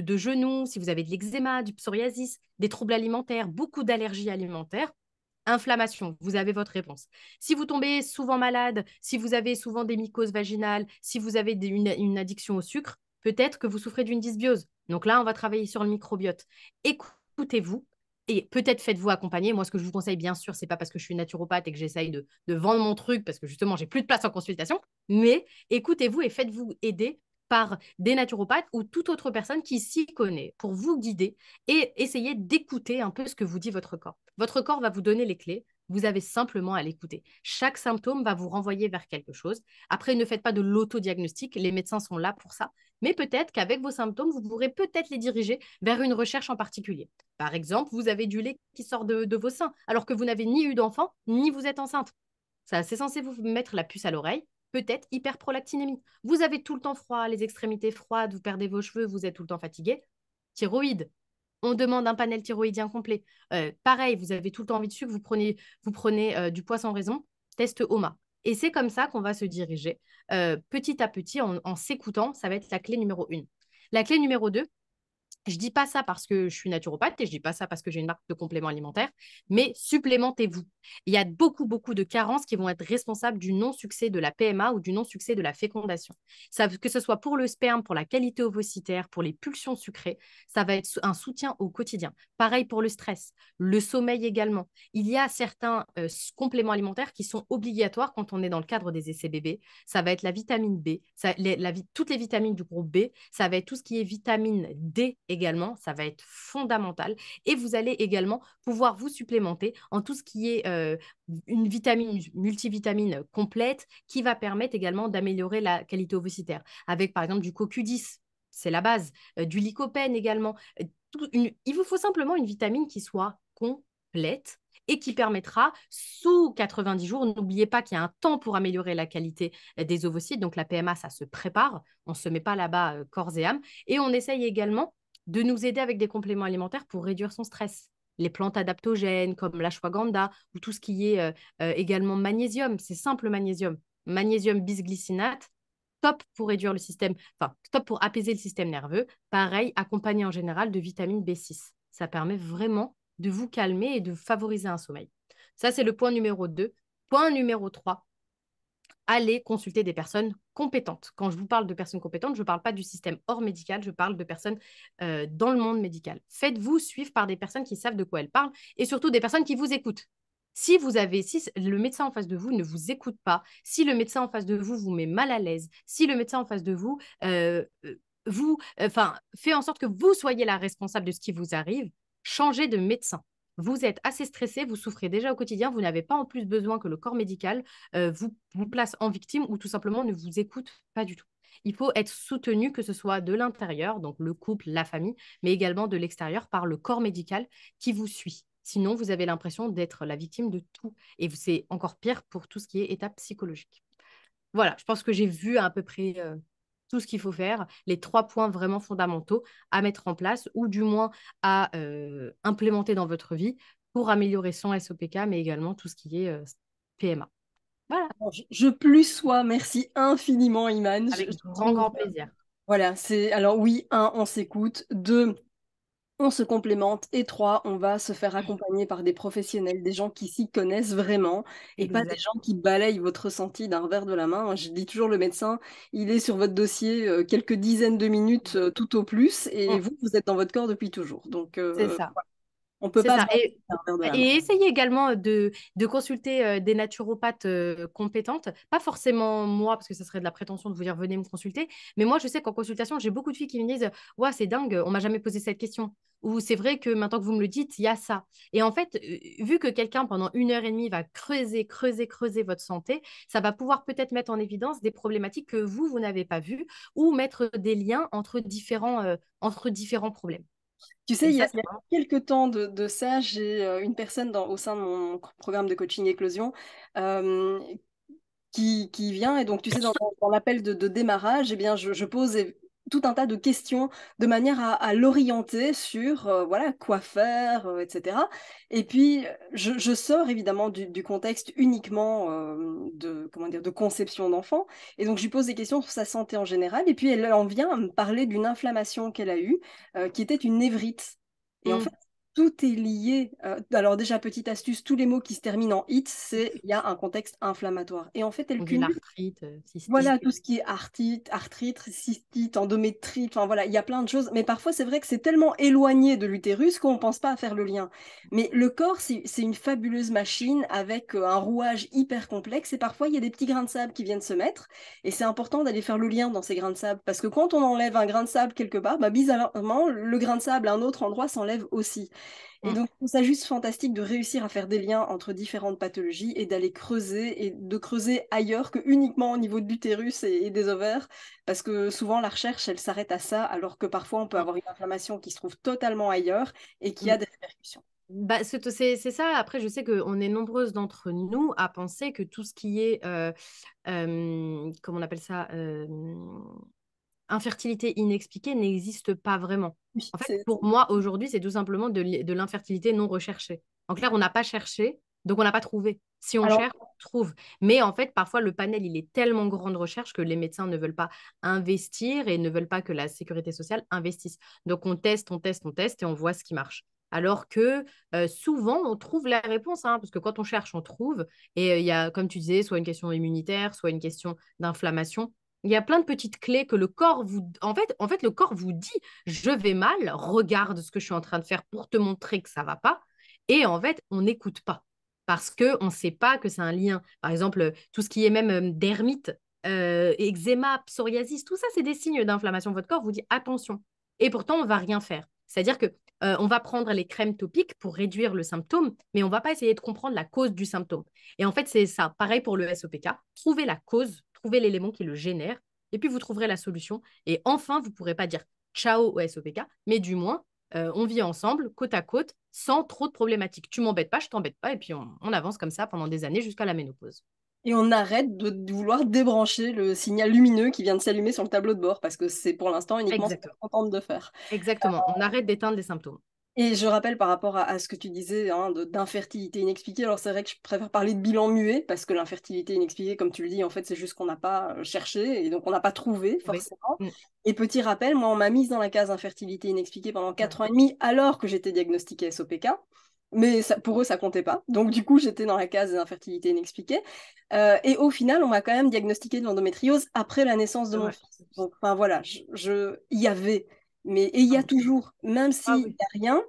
de, genoux, si vous avez de l'eczéma, du psoriasis, des troubles alimentaires, beaucoup d'allergies alimentaires, inflammation, vous avez votre réponse. Si vous tombez souvent malade, si vous avez souvent des mycoses vaginales, si vous avez une, addiction au sucre, peut-être que vous souffrez d'une dysbiose. Donc là, on va travailler sur le microbiote. Écoutez-vous, et peut-être faites-vous accompagner. Moi, ce que je vous conseille, bien sûr, c'est pas parce que je suis naturopathe et que j'essaye de, de, vendre mon truc, parce que justement, j'ai plus de place en consultation, mais écoutez-vous et faites-vous aider par des naturopathes ou toute autre personne qui s'y connaît pour vous guider et essayer d'écouter un peu ce que vous dit votre corps. Votre corps va vous donner les clés, vous avez simplement à l'écouter. Chaque symptôme va vous renvoyer vers quelque chose. Après, ne faites pas de l'autodiagnostic. Les médecins sont là pour ça. Mais peut-être qu'avec vos symptômes, vous pourrez peut-être les diriger vers une recherche en particulier. Par exemple, vous avez du lait qui sort de, vos seins, alors que vous n'avez ni eu d'enfant, ni vous êtes enceinte. Ça, c'est censé vous mettre la puce à l'oreille. Peut-être hyperprolactinémie. Vous avez tout le temps froid, les extrémités froides, vous perdez vos cheveux, vous êtes tout le temps fatigué. Thyroïde, on demande un panel thyroïdien complet. Euh, pareil, vous avez tout le temps envie de sucre, vous prenez, vous prenez euh, du poids sans raison, test OMA. Et c'est comme ça qu'on va se diriger euh, petit à petit en, en s'écoutant. Ça va être la clé numéro une. La clé numéro deux, je ne dis pas ça parce que je suis naturopathe et je ne dis pas ça parce que j'ai une marque de compléments alimentaires, mais supplémentez-vous. Il y a beaucoup, beaucoup de carences qui vont être responsables du non-succès de la PMA ou du non-succès de la fécondation. que ce soit pour le sperme, pour la qualité ovocitaire, pour les pulsions sucrées, ça va être un soutien au quotidien. Pareil pour le stress, le sommeil également. Il y a certains euh, compléments alimentaires qui sont obligatoires quand on est dans le cadre des essais bébés. Ça va être la vitamine B, toutes les vitamines du groupe B, ça va être tout ce qui est vitamine D et également, ça va être fondamental. Et vous allez également pouvoir vous supplémenter en tout ce qui est euh, une vitamine, multivitamine complète qui va permettre également d'améliorer la qualité ovocytaire avec par exemple du CoQ10. C'est la base, euh, du lycopène également. Euh, il vous faut simplement une vitamine qui soit complète et qui permettra, sous 90 jours, n'oubliez pas qu'il y a un temps pour améliorer la qualité des ovocytes. Donc la PMA, ça se prépare, on ne se met pas là-bas corps et âme. Et on essaye également de nous aider avec des compléments alimentaires pour réduire son stress. Les plantes adaptogènes comme l'ashwagandha ou tout ce qui est euh, euh, également magnésium, c'est simple magnésium, magnésium bisglycinate, top pour réduire le système, enfin top pour apaiser le système nerveux, pareil accompagné en général de vitamine B6. Ça permet vraiment de vous calmer et de favoriser un sommeil. Ça c'est le point numéro 2. Point numéro 3, allez consulter des personnes compétentes. Quand je vous parle de personnes compétentes, je ne parle pas du système hors médical, je parle de personnes euh, dans le monde médical. Faites-vous suivre par des personnes qui savent de quoi elles parlent et surtout des personnes qui vous écoutent. Si vous avez, si le médecin en face de vous ne vous écoute pas, si le médecin en face de vous vous met mal à l'aise, si le médecin en face de vous euh, euh, vous, enfin, fait en sorte que vous soyez la responsable de ce qui vous arrive, changez de médecin vous êtes assez stressé, vous souffrez déjà au quotidien, vous n'avez pas en plus besoin que le corps médical euh, vous, place en victime ou tout simplement ne vous écoute pas du tout. Il faut être soutenu, que ce soit de l'intérieur, donc le couple, la famille, mais également de l'extérieur par le corps médical qui vous suit. Sinon, vous avez l'impression d'être la victime de tout. Et c'est encore pire pour tout ce qui est état psychologique. Voilà, je pense que j'ai vu à, peu près euh, tout ce qu'il faut faire, les trois points vraiment fondamentaux à mettre en place ou du moins à euh, implémenter dans votre vie pour améliorer son SOPK, mais également tout ce qui est euh, PMA. Voilà. je, plus sois, merci infiniment, Iman. Avec grand, grand plaisir. Voilà, c'est alors oui, un, on s'écoute, deux, on se complémente et on va se faire accompagner par des professionnels, des gens qui s'y connaissent vraiment et pas des gens qui balayent votre ressenti d'un revers de la main. Hein, je dis toujours le médecin, il est sur votre dossier euh, quelques dizaines de minutes euh, tout au plus et vous, vous êtes dans votre corps depuis toujours. Donc euh, c'est ça. On peut pas. Et, et, essayez également euh, de, de consulter euh, des naturopathes euh, compétentes. Pas forcément moi, parce que ça serait de la prétention de vous dire venez me consulter. Mais moi, je sais qu'en consultation, j'ai beaucoup de filles qui me disent Ouah, c'est dingue, on m'a jamais posé cette question. Ou c'est vrai que maintenant que vous me le dites, il y a ça. Et en fait, vu que quelqu'un pendant une heure et demie va creuser, creuser, creuser votre santé, ça va pouvoir peut-être mettre en évidence des problématiques que vous, vous n'avez pas vues ou mettre des liens entre différents, entre différents problèmes. Tu sais, il y, a, quelques temps de, ça, j'ai euh, une personne au sein de mon programme de coaching éclosion qui, vient. Et donc, tu sais, dans, l'appel de, démarrage, eh bien, je pose tout un tas de questions de manière à, l'orienter sur euh, voilà quoi faire, euh, etc. Et puis je, sors évidemment du, contexte uniquement euh, de comment dire de conception d'enfant et donc je lui pose des questions sur sa santé en général et puis elle en vient à me parler d'une inflammation qu'elle a eue qui était une névrite. Et en mmh. fait tout est lié. Euh, alors déjà, petite astuce, tous les mots qui se terminent en it, c'est il y a un contexte inflammatoire. Et en fait, elle cumule... Arthrite, euh, cystite. Voilà, tout ce qui est arthrite, arthrite, cystite, endométrite, enfin voilà, il y a plein de choses. Mais parfois, c'est vrai que c'est tellement éloigné de l'utérus qu'on ne pense pas à faire le lien. Mais le corps, c'est une fabuleuse machine avec euh, un rouage hyper complexe. Et parfois, il y a des petits grains de sable qui viennent se mettre. Et c'est important d'aller faire le lien dans ces grains de sable. Parce que quand on enlève un grain de sable quelque part, bah, bizarrement, le grain de sable à un autre endroit s'enlève aussi. Et mm. donc, on ça juste fantastique de réussir à faire des liens entre différentes pathologies et d'aller creuser et de creuser ailleurs que uniquement au niveau de l'utérus et, des ovaires, parce que souvent la recherche, elle s'arrête à ça, alors que parfois on peut mm. avoir une inflammation qui se trouve totalement ailleurs et qui mm. a des répercussions. Bah, c'est ça. Après, je sais qu'on est nombreuses d'entre nous à penser que tout ce qui est, euh, euh, comment on appelle ça, euh, infertilité inexpliquée n'existe pas vraiment. En fait, pour moi, aujourd'hui, c'est tout simplement de l'infertilité non recherchée. En clair, on n'a pas cherché, donc on n'a pas trouvé. Si on cherche, on trouve. Mais en fait, parfois, le panel, il est tellement grand de recherche que les médecins ne veulent pas investir et ne veulent pas que la sécurité sociale investisse. Donc on teste, on teste, on teste et on voit ce qui marche. Alors que euh, souvent, on trouve la réponse, hein, parce que quand on cherche, on trouve. Et euh, il y a, comme tu disais, soit une question immunitaire, soit une question d'inflammation. Il y a plein de petites clés que le corps vous... En fait, en fait, le corps vous dit, je vais mal, regarde ce que je suis en train de faire pour te montrer que ça va pas. Et en fait, on n'écoute pas parce qu'on ne sait pas que c'est un lien. Par exemple, tout ce qui est même euh, dermite, euh, eczéma, psoriasis, tout ça, c'est des signes d'inflammation votre corps. Vous dit attention. Et pourtant, on va rien faire. C'est-à-dire que euh, on va prendre les crèmes topiques pour réduire le symptôme, mais on va pas essayer de comprendre la cause du symptôme. Et en fait, c'est ça. Pareil pour le SOPK. Trouver la cause l'élément qui le génère, et puis vous trouverez la solution. Et enfin, vous pourrez pas dire ciao au SOPK, mais du moins, euh, on vit ensemble, côte à côte, sans trop de problématiques. Tu m'embêtes pas, je t'embête pas, et puis on, avance comme ça pendant des années jusqu'à la ménopause et on arrête de, vouloir débrancher le signal lumineux qui vient de s'allumer sur le tableau de bord parce que c'est pour l'instant uniquement Exactement. ce qu'on tente de faire. Exactement, euh, on arrête d'éteindre les symptômes. Et je rappelle par rapport à, ce que tu disais hein, d'infertilité inexpliquée, alors c'est vrai que je préfère parler de bilan muet parce que l'infertilité inexpliquée, comme tu le dis, en fait, c'est juste qu'on n'a pas euh, cherché et donc on n'a pas trouvé forcément. Mm. Et petit rappel, moi, on m'a mise dans la case infertilité inexpliquée pendant 4 ans et demi alors que j'étais diagnostiquée SOPK mais pour eux, ça comptait pas. Donc, du coup, j'étais dans la case infertilité inexpliquée. Euh, et au final, on m'a quand même diagnostiqué de l'endométriose après la naissance de mon fils. Donc, enfin, voilà, je, y avait mais il y a ah toujours, même ah s'il n'y a rien,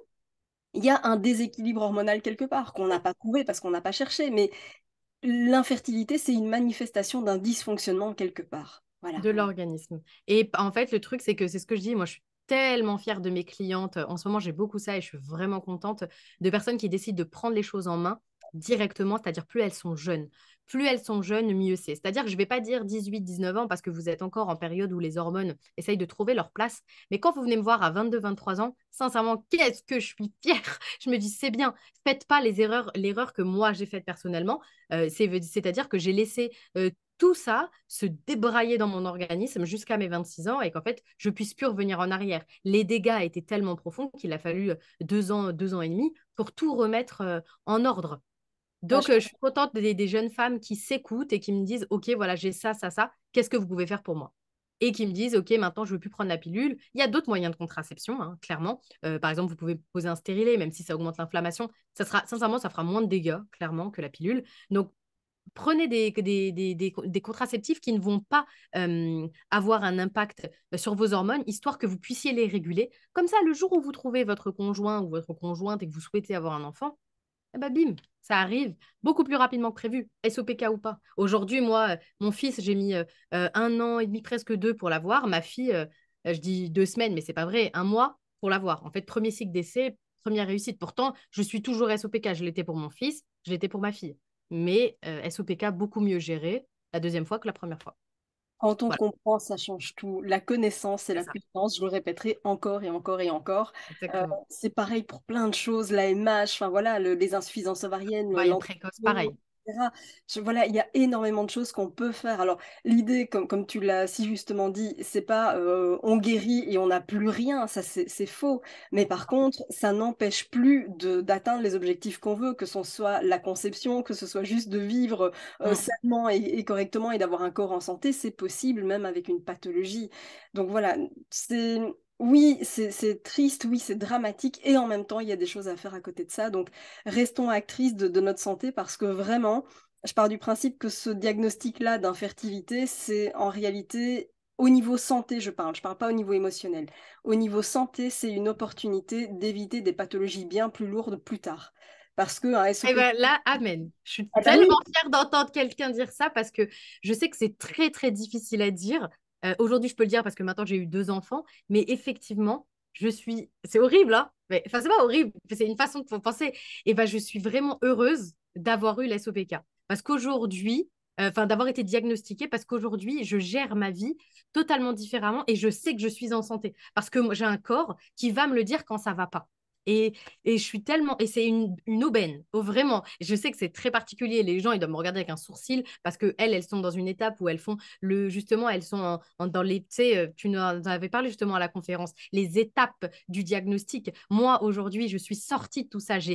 il y a un déséquilibre hormonal quelque part qu'on n'a pas trouvé parce qu'on n'a pas cherché. Mais l'infertilité, c'est une manifestation d'un dysfonctionnement quelque part. De l'organisme. Et en fait, le truc, c'est que c'est ce que je dis, moi, je suis tellement fière de mes clientes. En ce moment, j'ai beaucoup ça et je suis vraiment contente de personnes qui décident de prendre les choses en main directement, c'est-à-dire plus elles sont jeunes, plus elles sont jeunes, mieux c'est. C'est-à-dire que je ne vais pas dire 18, 19 ans parce que vous êtes encore en période où les hormones essayent de trouver leur place. Mais quand vous venez me voir à 22, 23 ans, sincèrement, qu'est-ce que je suis fière Je me dis, c'est bien, faites pas les erreurs, l'erreur que moi j'ai faite personnellement. Euh, c'est-à-dire que j'ai laissé euh, tout ça se débrailler dans mon organisme jusqu'à mes 26 ans et qu'en fait, je puisse plus revenir en arrière. Les dégâts étaient tellement profonds qu'il a fallu euh, deux ans, deux ans et demi pour tout remettre en ordre. Bah, Donc, je suis contente des, jeunes femmes qui s'écoutent et qui me disent, OK, voilà, j'ai ça, ça, ça, qu'est-ce que vous pouvez faire pour moi et qui me disent, OK, maintenant, je ne veux plus prendre la pilule. Il y a d'autres moyens de contraception, hein, clairement. par exemple, vous pouvez poser un stérilet, même si ça augmente l'inflammation. Ça sera, sincèrement, ça fera moins de dégâts, clairement, que la pilule. Donc, prenez des, contraceptifs qui ne vont pas avoir un impact sur vos hormones, histoire que vous puissiez les réguler. Comme ça, le jour où vous trouvez votre conjoint ou votre conjointe et que vous souhaitez avoir un enfant, eh ben bim, ça arrive beaucoup plus rapidement que prévu, SOPK ou pas. Aujourd'hui, moi, euh, mon fils, j'ai mis euh, euh, un an et demi, presque deux pour l'avoir. Ma fille, je dis deux semaines, mais c'est pas vrai, un mois pour l'avoir. En fait, premier cycle d'essai, première réussite. Pourtant, je suis toujours SOPK. Je l'étais pour mon fils, je l'étais pour ma fille. Mais SOPK beaucoup mieux géré la deuxième fois que la première fois. Quand on comprend, ça change tout. La connaissance et la puissance, je le répéterai encore et encore et encore. Euh, c'est pareil pour plein de choses, l'AMH, enfin voilà, les insuffisances ovariennes. Ouais, précoce, pareil voilà, il y a énormément de choses qu'on peut faire. Alors, l'idée, comme, tu l'as si justement dit, c'est pas euh, on guérit et on n'a plus rien, ça c'est faux. Mais par contre, ça n'empêche plus d'atteindre les objectifs qu'on veut, que ce soit la conception, que ce soit juste de vivre euh, mm. sainement et, correctement et d'avoir un corps en santé, c'est possible même avec une pathologie. Donc voilà, c'est oui, c'est triste, oui, c'est dramatique, et en même temps, il y a des choses à faire à côté de ça. Donc, restons actrices de, notre santé parce que vraiment, je pars du principe que ce diagnostic-là d'infertilité, c'est en réalité au niveau santé, je parle, je ne parle pas au niveau émotionnel. Au niveau santé, c'est une opportunité d'éviter des pathologies bien plus lourdes plus tard. Parce que hein, eh ben là, amen. Je suis ah bah tellement fière d'entendre quelqu'un dire ça parce que je sais que c'est très très difficile à dire. Euh, aujourd'hui, je peux le dire parce que maintenant j'ai eu deux enfants, mais effectivement, je suis. C'est horrible, hein mais, Enfin, c'est pas horrible, c'est une façon de penser. Et eh ben, je suis vraiment heureuse d'avoir eu l'SOPK, Parce qu'aujourd'hui, euh, enfin, d'avoir été diagnostiquée, parce qu'aujourd'hui, je gère ma vie totalement différemment et je sais que je suis en santé. Parce que j'ai un corps qui va me le dire quand ça va pas. Et, et je suis tellement. Et c'est une, aubaine, oh, vraiment. je sais que c'est très particulier. Les gens, ils doivent me regarder avec un sourcil parce que elles, sont dans une étape où elles font le. Justement, elles sont dans les. Euh, tu nous en avais parlé justement à la conférence, les étapes du diagnostic. Moi, aujourd'hui, je suis sortie de tout ça. Je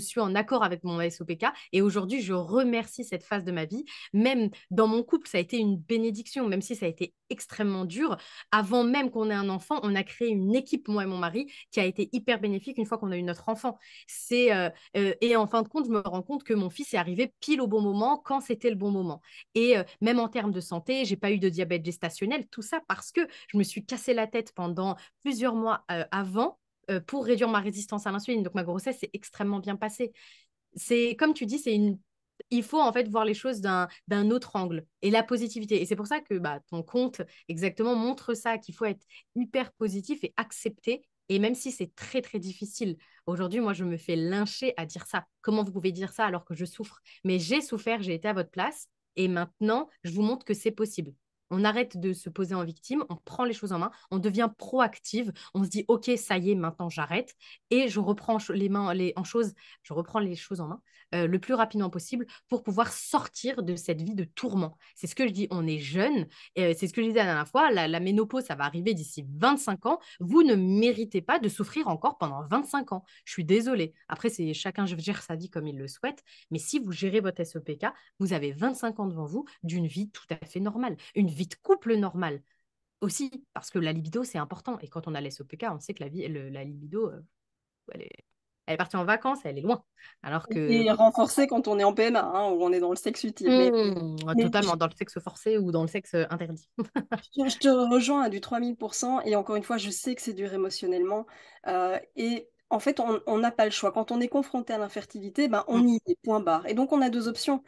suis en accord avec mon SOPK. Et aujourd'hui, je remercie cette phase de ma vie. Même dans mon couple, ça a été une bénédiction, même si ça a été extrêmement dur. Avant même qu'on ait un enfant, on a créé une équipe, moi et mon mari, qui a été hyper bénéfique. Une fois qu'on a eu notre enfant. C'est euh, euh, et en fin de compte, je me rends compte que mon fils est arrivé pile au bon moment quand c'était le bon moment. Et euh, même en termes de santé, j'ai pas eu de diabète gestationnel, tout ça parce que je me suis cassé la tête pendant plusieurs mois avant pour réduire ma résistance à l'insuline. Donc ma grossesse s'est extrêmement bien passée. C'est comme tu dis, c'est une il faut en fait voir les choses d'un autre angle et la positivité. Et c'est pour ça que bah, ton compte exactement montre ça, qu'il faut être hyper positif et accepter et même si c'est très, très difficile, aujourd'hui, moi, je me fais lyncher à dire ça. Comment vous pouvez dire ça alors que je souffre Mais j'ai souffert, j'ai été à votre place. Et maintenant, je vous montre que c'est possible on arrête de se poser en victime, on prend les choses en main, on devient proactive, on se dit ok ça y est maintenant j'arrête et je reprends les mains les, en choses, je reprends les choses en main euh, le plus rapidement possible pour pouvoir sortir de cette vie de tourment. C'est ce que je dis, on est jeune, euh, c'est ce que je disais la dernière fois, la, ménopause ça va arriver d'ici 25 ans, vous ne méritez pas de souffrir encore pendant 25 ans. Je suis désolée. Après c'est chacun gère sa vie comme il le souhaite, mais si vous gérez votre SOPK, e vous avez 25 ans devant vous d'une vie tout à fait normale, une vie de couple normal aussi, parce que la libido, c'est important. Et quand on a l'SOPK on sait que la, vie, la libido, euh, elle, est, partie en vacances, elle est loin. Alors que... renforcée quand on est en PMA, hein, ou on est dans le sexe utile. Mmh, mais... Totalement, dans le sexe forcé ou dans le sexe euh, interdit. je te rejoins à du 3000%, et encore une fois, je sais que c'est dur émotionnellement. Euh, et en fait, on n'a pas le choix. Quand on est confronté à l'infertilité, ben, on mmh. y est, point barre. Et donc, on a deux options.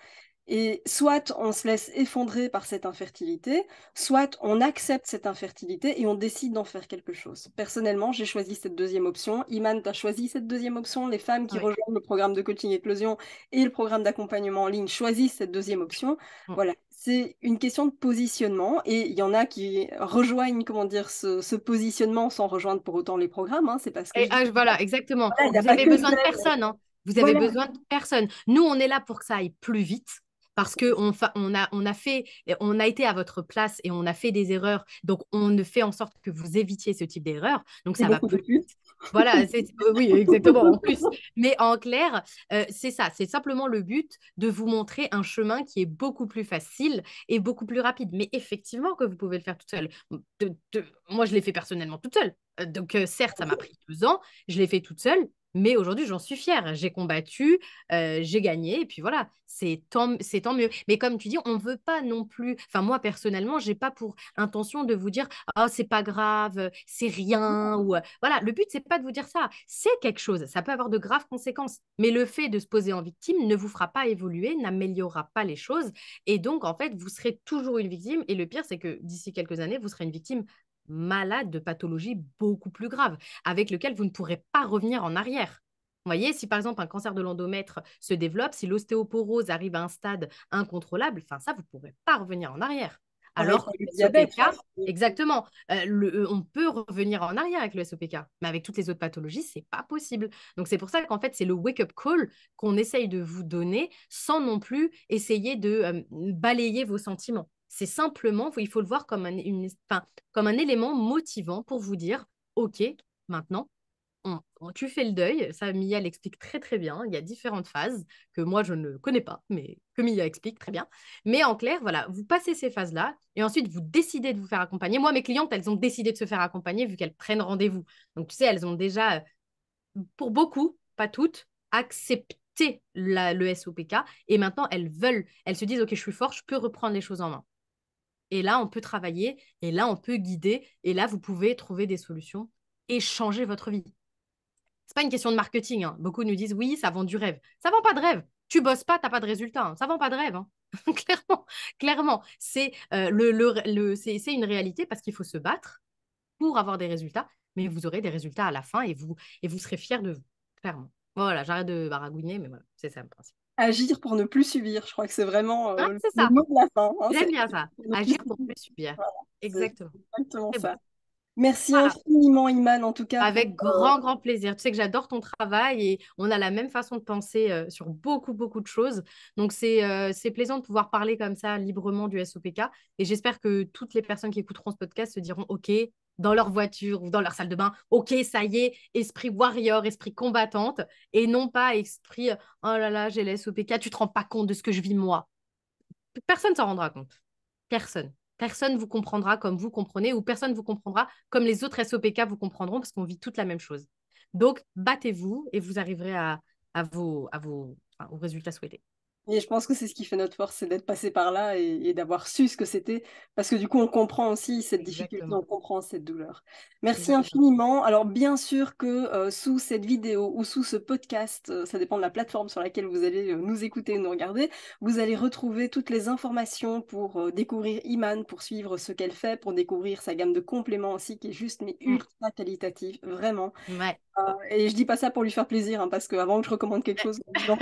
Et soit on se laisse effondrer par cette infertilité, soit on accepte cette infertilité et on décide d'en faire quelque chose. Personnellement, j'ai choisi cette deuxième option. Iman, tu as choisi cette deuxième option. Les femmes qui rejoignent le programme de coaching éclosion et le programme d'accompagnement en ligne choisissent cette deuxième option. Mm. Voilà, c'est une question de positionnement et il y en a qui rejoignent comment dire ce, positionnement sans rejoindre pour autant les programmes hein. c'est parce que ah, voilà exactement vous avez besoin de personne hein. vous avez besoin de personne nous on est là pour que ça aille plus vite parce que on, a, été à votre place et on a fait des erreurs. Donc, on ne fait en sorte que vous évitiez ce type d'erreur. Donc, ça va plus Voilà, oui, exactement, en plus. Mais en clair, euh, c'est ça, c'est simplement le but de vous montrer un chemin qui est beaucoup plus facile et beaucoup plus rapide. Mais effectivement que vous pouvez le faire tout seul. moi, je l'ai fait personnellement toute seule. Euh, donc, euh, certes, ça m'a pris deux ans, je l'ai fait toute seule, mais aujourd'hui, j'en suis fière. J'ai combattu, euh, j'ai gagné, et puis voilà, c'est tant, c'est tant mieux. Mais comme tu dis, on ne veut pas non plus. Enfin, moi, personnellement, je n'ai pas pour intention de vous dire Oh, c'est pas grave, euh, c'est rien. Ou, euh». voilà, le but, c'est pas de vous dire ça. C'est quelque chose. Ça peut avoir de graves conséquences. Mais le fait de se poser en victime ne vous fera pas évoluer, n'améliorera pas les choses. Et donc, en fait, vous serez toujours une victime. Et le pire, c'est que d'ici quelques années, vous serez une victime malade de pathologies beaucoup plus graves, avec lequel vous ne pourrez pas revenir en arrière. Vous voyez, si par exemple un cancer de l'endomètre se développe, si l'ostéoporose arrive à un stade incontrôlable, enfin ça, vous ne pourrez pas revenir en arrière. Ah Alors le SOPK, hein. exactement, euh, euh, on peut revenir en arrière avec le SOPK, mais avec toutes les autres pathologies, c'est pas possible. Donc c'est pour ça qu'en fait, c'est le wake-up call qu'on essaye de vous donner sans non plus essayer de euh, balayer vos sentiments. C'est simplement, il faut le voir comme un, élément motivant pour vous dire, OK, maintenant, tu fais le deuil. Ça, Mia l'explique très très bien. Il y a différentes phases que moi je ne connais pas, mais que Mia explique très bien. Mais en clair, voilà, vous passez ces phases-là et ensuite vous décidez de vous faire accompagner. Moi, mes clientes, elles ont décidé de se faire accompagner vu qu'elles prennent rendez-vous. Donc, tu sais, elles ont déjà, euh, pour beaucoup, pas toutes, accepté le SOPK et maintenant elles veulent, elles se disent, OK, je suis fort, je peux reprendre les choses en main. Et là, on peut travailler, et là, on peut guider, et là, vous pouvez trouver des solutions et changer votre vie. C'est pas une question de marketing. Hein. Beaucoup nous disent oui, ça vend du rêve. Ça vend pas de rêve. Tu bosses pas, t'as pas de résultat. Ça hein. Ça vend pas de rêve. Hein. clairement, clairement, euh, c'est une réalité parce qu'il faut se battre pour avoir des résultats, mais vous aurez des résultats à la fin et vous et vous serez fier de vous. Clairement. Voilà, j'arrête de baragouiner, mais voilà, c'est ça le principe agir pour ne plus subir. Je crois que c'est vraiment euh, ah, le mot de la fin. Hein. J'aime bien ça. Agir pour ne plus subir. Exactement. Exactement ça. Merci infiniment, Iman, en tout cas. Avec euh, grand, grand plaisir. Tu sais que j'adore ton travail et on a la même façon de penser euh, sur beaucoup, beaucoup de choses. Donc, c'est plaisant de pouvoir parler comme ça librement du SOPK. Et j'espère que toutes les personnes qui écouteront ce podcast se diront OK, dans leur voiture ou dans leur salle de bain, ok, ça y est, esprit warrior, esprit combattante, et non pas esprit, oh là là, j'ai les SOPK, tu te rends pas compte de ce que je vis moi. Personne s'en rendra compte. Personne. Personne vous comprendra comme vous comprenez, ou personne vous comprendra comme les autres SOPK vous comprendront, parce qu'on vit toute la même chose. Donc, battez-vous et vous arriverez à, à vos, à vos, résultats souhaités. Et je pense que c'est ce qui fait notre force, c'est d'être passé par là et, d'avoir su ce que c'était, parce que du coup, on comprend aussi cette difficulté, on comprend cette douleur. Merci infiniment. Alors, bien sûr que euh, sous cette vidéo ou sous ce podcast, euh, ça dépend de la plateforme sur laquelle vous allez euh, nous écouter ou nous regarder, vous allez retrouver toutes les informations pour découvrir Iman, pour suivre ce qu'elle fait, pour découvrir sa gamme de compléments aussi, qui est juste, mais mmh. ultra qualitative, vraiment. et je dis pas ça pour lui faire plaisir, hein, parce qu'avant que je recommande quelque chose, j'en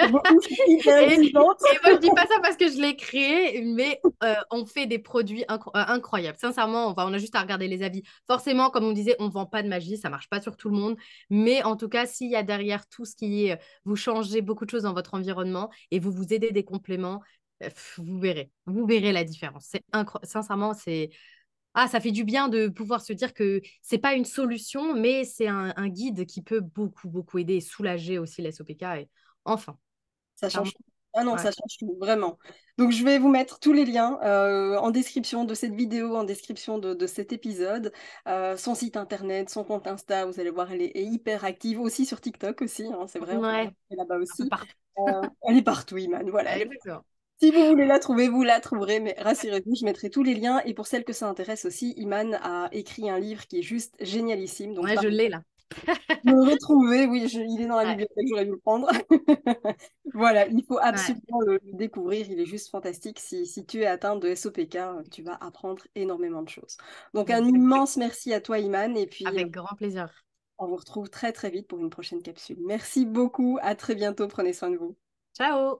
et moi, je dis pas ça parce que je l'ai créé, mais euh, on fait des produits euh, incroyables. Sincèrement, on, on a juste à regarder les avis. Forcément, comme on disait, on vend pas de magie, ça marche pas sur tout le monde. Mais en tout cas, s'il y a derrière tout ce qui est, vous changez beaucoup de choses dans votre environnement et vous vous aidez des compléments, euh, vous verrez, vous verrez la différence. Sincèrement, c'est ah, ça fait du bien de pouvoir se dire que c'est pas une solution, mais c'est un, guide qui peut beaucoup, beaucoup aider et soulager aussi la SOPK. Et enfin, ça change. Ah non, ça change tout, vraiment. Donc je vais vous mettre tous les liens euh, en description de cette vidéo, en description de, cet épisode, euh, son site internet, son compte Insta, vous allez voir, elle est, hyper active, aussi sur TikTok aussi, hein, c'est vrai, est là-bas aussi. Euh, elle est partout, Iman, voilà. si vous voulez la trouver, vous la trouverez, mais rassurez-vous, je mettrai tous les liens. Et pour celles que ça intéresse aussi, Iman a écrit un livre qui est juste génialissime. Donc je l'ai là. me retrouver. Oui, il est dans la bibliothèque, j'aurais dû le prendre. voilà, il faut absolument le, découvrir. Il est juste fantastique. Si, si, tu es atteint de SOPK, tu vas apprendre énormément de choses. Donc, un immense merci à toi, Iman. Et puis, Avec euh, grand plaisir. On vous retrouve très, très vite pour une prochaine capsule. Merci beaucoup. À très bientôt. Prenez soin de vous. Ciao.